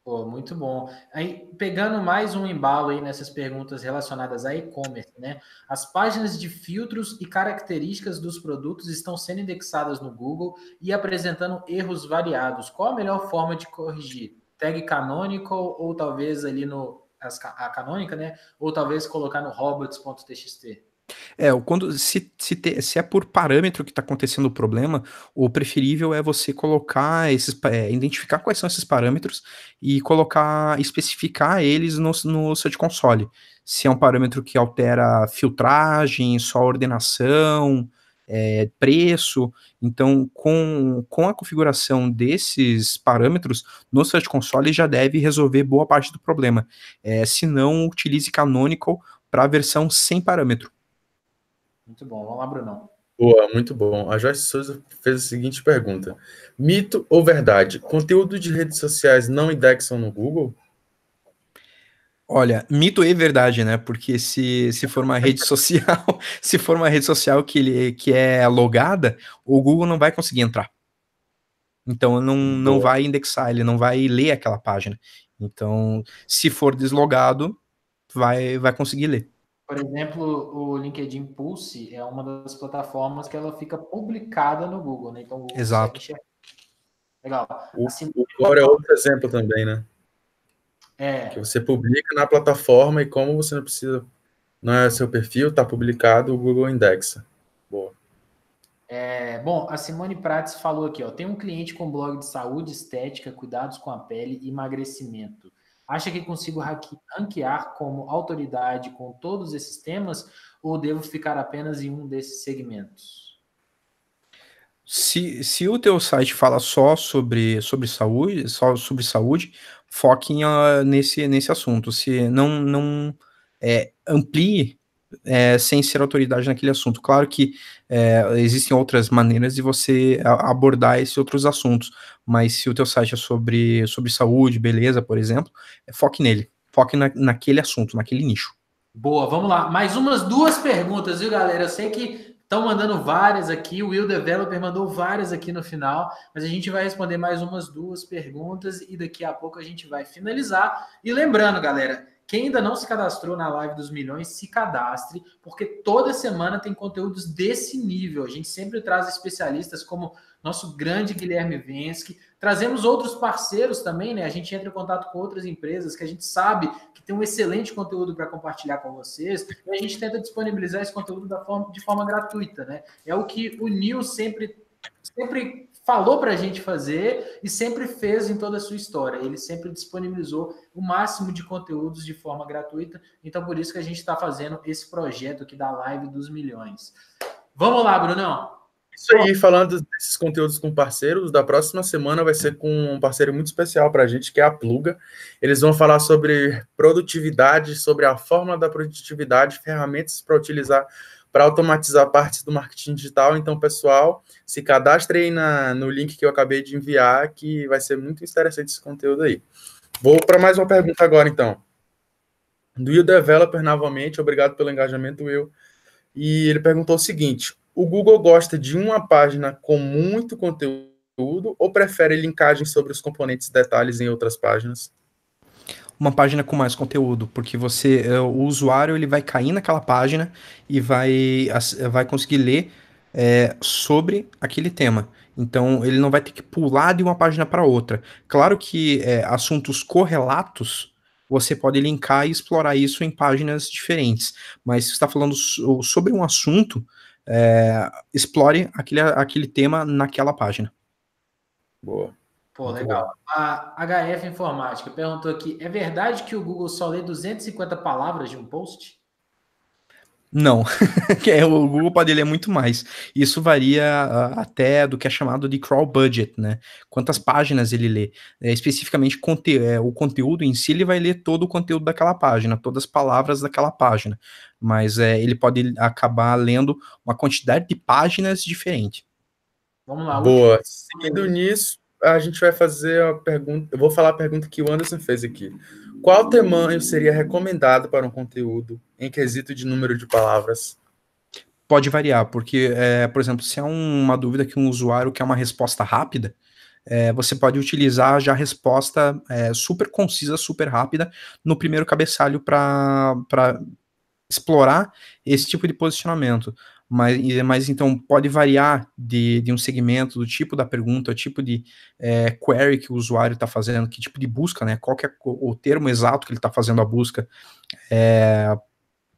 Pô, muito bom. Aí, pegando mais um embalo aí nessas perguntas relacionadas a e-commerce, né? As páginas de filtros e características dos produtos estão sendo indexadas no Google e apresentando erros variados. Qual a melhor forma de corrigir? Tag canonical ou talvez ali no a canônica, né? Ou talvez colocar no robots.txt. É, quando se, se, te, se é por parâmetro que está acontecendo o problema, o preferível é você colocar esses, é, identificar quais são esses parâmetros e colocar, especificar eles no, no seu console. Se é um parâmetro que altera filtragem, só ordenação, é, preço. Então, com, com a configuração desses parâmetros, no search console já deve resolver boa parte do problema. É, se não, utilize Canonical para a versão sem parâmetro. Muito bom. Vamos lá, Brunão. Boa, muito bom. A Joyce Souza fez a seguinte pergunta: Mito ou verdade? Conteúdo de redes sociais não indexam no Google? Olha, mito e verdade, né? Porque se, se for uma rede social, se for uma rede social que, ele, que é logada, o Google não vai conseguir entrar. Então não, não vai indexar, ele não vai ler aquela página. Então, se for deslogado, vai, vai conseguir ler. Por exemplo, o LinkedIn Pulse é uma das plataformas que ela fica publicada no Google, né? Então, Exato. Legal. O, assim, o Core é outro exemplo também, né? É. Que você publica na plataforma e como você não precisa... Não é seu perfil, está publicado, o Google indexa. Boa. É, bom, a Simone Prates falou aqui, ó, tem um cliente com blog de saúde, estética, cuidados com a pele, emagrecimento. Acha que consigo ranquear como autoridade com todos esses temas ou devo ficar apenas em um desses segmentos? Se, se o teu site fala só sobre, sobre saúde, só sobre saúde, foque em, uh, nesse, nesse assunto. Se não, não é, amplie é, sem ser autoridade naquele assunto. Claro que é, existem outras maneiras de você abordar esses outros assuntos, mas se o teu site é sobre, sobre saúde, beleza, por exemplo, é, foque nele, foque na, naquele assunto, naquele nicho. Boa, vamos lá. Mais umas duas perguntas, viu, galera? Eu sei que estão mandando várias aqui, o Will Developer mandou várias aqui no final, mas a gente vai responder mais umas duas perguntas e daqui a pouco a gente vai finalizar. E lembrando, galera, quem ainda não se cadastrou na live dos milhões, se cadastre, porque toda semana tem conteúdos desse nível. A gente sempre traz especialistas como nosso grande Guilherme Vensky. Trazemos outros parceiros também, né? A gente entra em contato com outras empresas que a gente sabe que tem um excelente conteúdo para compartilhar com vocês. E a gente tenta disponibilizar esse conteúdo da forma, de forma gratuita, né? É o que o Nil sempre, sempre falou para a gente fazer e sempre fez em toda a sua história. Ele sempre disponibilizou o máximo de conteúdos de forma gratuita. Então, por isso que a gente está fazendo esse projeto aqui da Live dos Milhões. Vamos lá, Brunão. Isso aí, falando desses conteúdos com parceiros, da próxima semana vai ser com um parceiro muito especial para a gente, que é a Pluga. Eles vão falar sobre produtividade, sobre a forma da produtividade, ferramentas para utilizar para automatizar partes do marketing digital. Então, pessoal, se cadastre aí na, no link que eu acabei de enviar, que vai ser muito interessante esse conteúdo aí. Vou para mais uma pergunta agora, então. Do Will Developer, novamente, obrigado pelo engajamento, Will. E ele perguntou o seguinte: o Google gosta de uma página com muito conteúdo ou prefere linkagem sobre os componentes e detalhes em outras páginas? uma página com mais conteúdo, porque você, é, o usuário, ele vai cair naquela página e vai, vai conseguir ler é, sobre aquele tema. Então, ele não vai ter que pular de uma página para outra. Claro que é, assuntos correlatos você pode linkar e explorar isso em páginas diferentes. Mas se está falando sobre um assunto, é, explore aquele, aquele tema naquela página. Boa. Pô, legal. A HF Informática perguntou aqui: é verdade que o Google só lê 250 palavras de um post? Não, é, o Google pode ler muito mais. Isso varia ah, até do que é chamado de crawl budget, né? Quantas páginas ele lê. É, especificamente conte é, o conteúdo em si, ele vai ler todo o conteúdo daquela página, todas as palavras daquela página. Mas é, ele pode acabar lendo uma quantidade de páginas diferente. Vamos lá. Boa. Seguindo nisso, a gente vai fazer a pergunta. Eu vou falar a pergunta que o Anderson fez aqui. Qual tamanho seria recomendado para um conteúdo em quesito de número de palavras? Pode variar, porque, é, por exemplo, se é uma dúvida que um usuário quer uma resposta rápida, é, você pode utilizar já a resposta é, super concisa, super rápida no primeiro cabeçalho para explorar esse tipo de posicionamento mas, mas então pode variar de, de um segmento, do tipo da pergunta, tipo de é, query que o usuário está fazendo, que tipo de busca, né? Qual que é o termo exato que ele está fazendo a busca é, eh,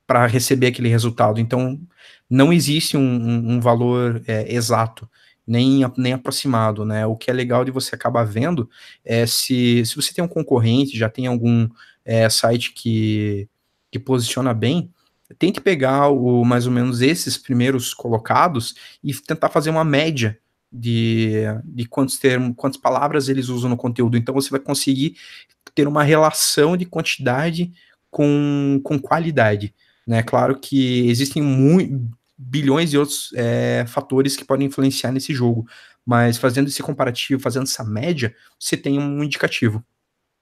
para receber aquele resultado. Então, não existe um, um, um valor é, exato nem, nem aproximado, né? O que é legal de você acabar vendo é se, se você tem um concorrente, já tem algum é, site que, que posiciona bem, Tente pegar o, mais ou menos esses primeiros colocados e tentar fazer uma média de, de quantos termos, quantas palavras eles usam no conteúdo. Então você vai conseguir ter uma relação de quantidade com, com qualidade. Né? Claro que existem bilhões de outros é, fatores que podem influenciar nesse jogo, mas fazendo esse comparativo, fazendo essa média, você tem um indicativo.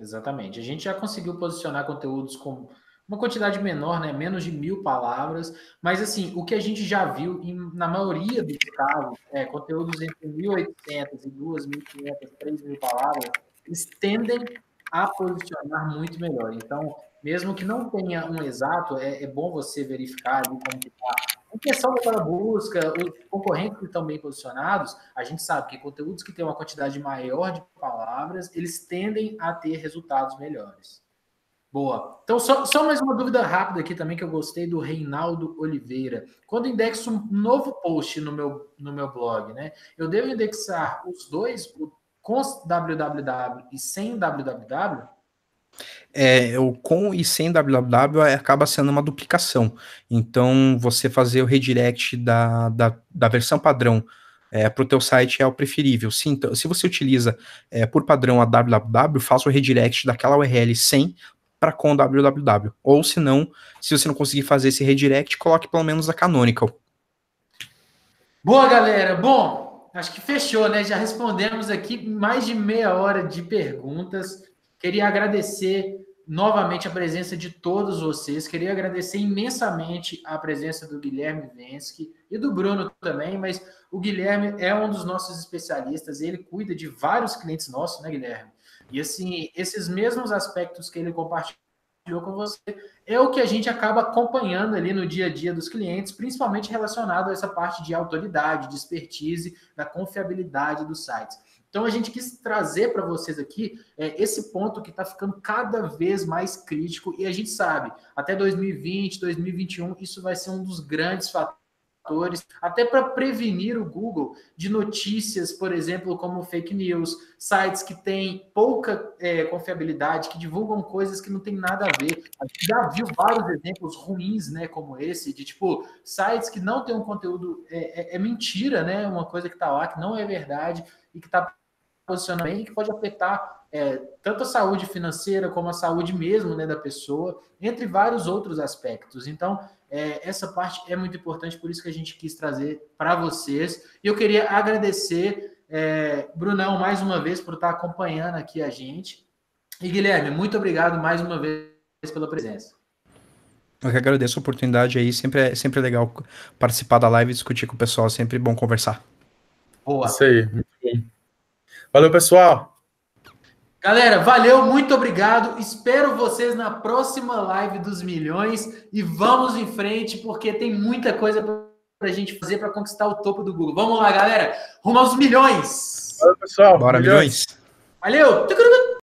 Exatamente. A gente já conseguiu posicionar conteúdos com uma quantidade menor, né? Menos de mil palavras. Mas, assim, o que a gente já viu, em, na maioria dos casos, é, conteúdos entre 1.800 e 2.500, 3.000 palavras, eles tendem a posicionar muito melhor. Então, mesmo que não tenha um exato, é, é bom você verificar ali como está. Em questão daquela busca, os concorrentes que estão bem posicionados, a gente sabe que conteúdos que têm uma quantidade maior de palavras, eles tendem a ter resultados melhores. Boa. Então, só, só, mais uma dúvida rápida aqui também que eu gostei do Reinaldo Oliveira. Quando indexo um novo post no meu, no meu blog, né? Eu devo indexar os dois com www e sem www? É, o com e sem www é, acaba sendo uma duplicação. Então, você fazer o redirect da, da, da versão padrão é, para o teu site é o preferível. Sim, então, se você utiliza é, por padrão a www, faça o redirect daquela URL sem para com www. Ou se não, se você não conseguir fazer esse redirect, coloque pelo menos a Canonical. Boa, galera. Bom, acho que fechou, né? Já respondemos aqui mais de meia hora de perguntas. Queria agradecer novamente a presença de todos vocês. Queria agradecer imensamente a presença do Guilherme Vensky e do Bruno também, mas o Guilherme é um dos nossos especialistas, ele cuida de vários clientes nossos, né, Guilherme? E assim, esses mesmos aspectos que ele compartilhou com você é o que a gente acaba acompanhando ali no dia a dia dos clientes, principalmente relacionado a essa parte de autoridade, de expertise, da confiabilidade dos sites. Então a gente quis trazer para vocês aqui é, esse ponto que está ficando cada vez mais crítico e a gente sabe até 2020, 2021 isso vai ser um dos grandes fatores fatores, até para prevenir o Google de notícias, por exemplo, como fake news, sites que têm pouca é, confiabilidade, que divulgam coisas que não tem nada a ver. A gente já viu vários exemplos ruins, né, como esse, de tipo, sites que não têm um conteúdo, é, é, é mentira, né, uma coisa que está lá, que não é verdade e que está posicionamento que pode afetar é, tanto a saúde financeira como a saúde mesmo né, da pessoa, entre vários outros aspectos. Então, é, essa parte é muito importante, por isso que a gente quis trazer para vocês. E eu queria agradecer, é, Brunão, mais uma vez, por estar tá acompanhando aqui a gente. E Guilherme, muito obrigado mais uma vez pela presença. Eu que agradeço a oportunidade aí, sempre é, sempre é legal participar da live e discutir com o pessoal, é sempre bom conversar. Boa. Isso aí, muito bom. Valeu, pessoal! Galera, valeu, muito obrigado. Espero vocês na próxima live dos milhões e vamos em frente porque tem muita coisa para a gente fazer para conquistar o topo do Google. Vamos lá, galera, rumo aos milhões. Valeu, pessoal. Bora, milhões. milhões. Valeu.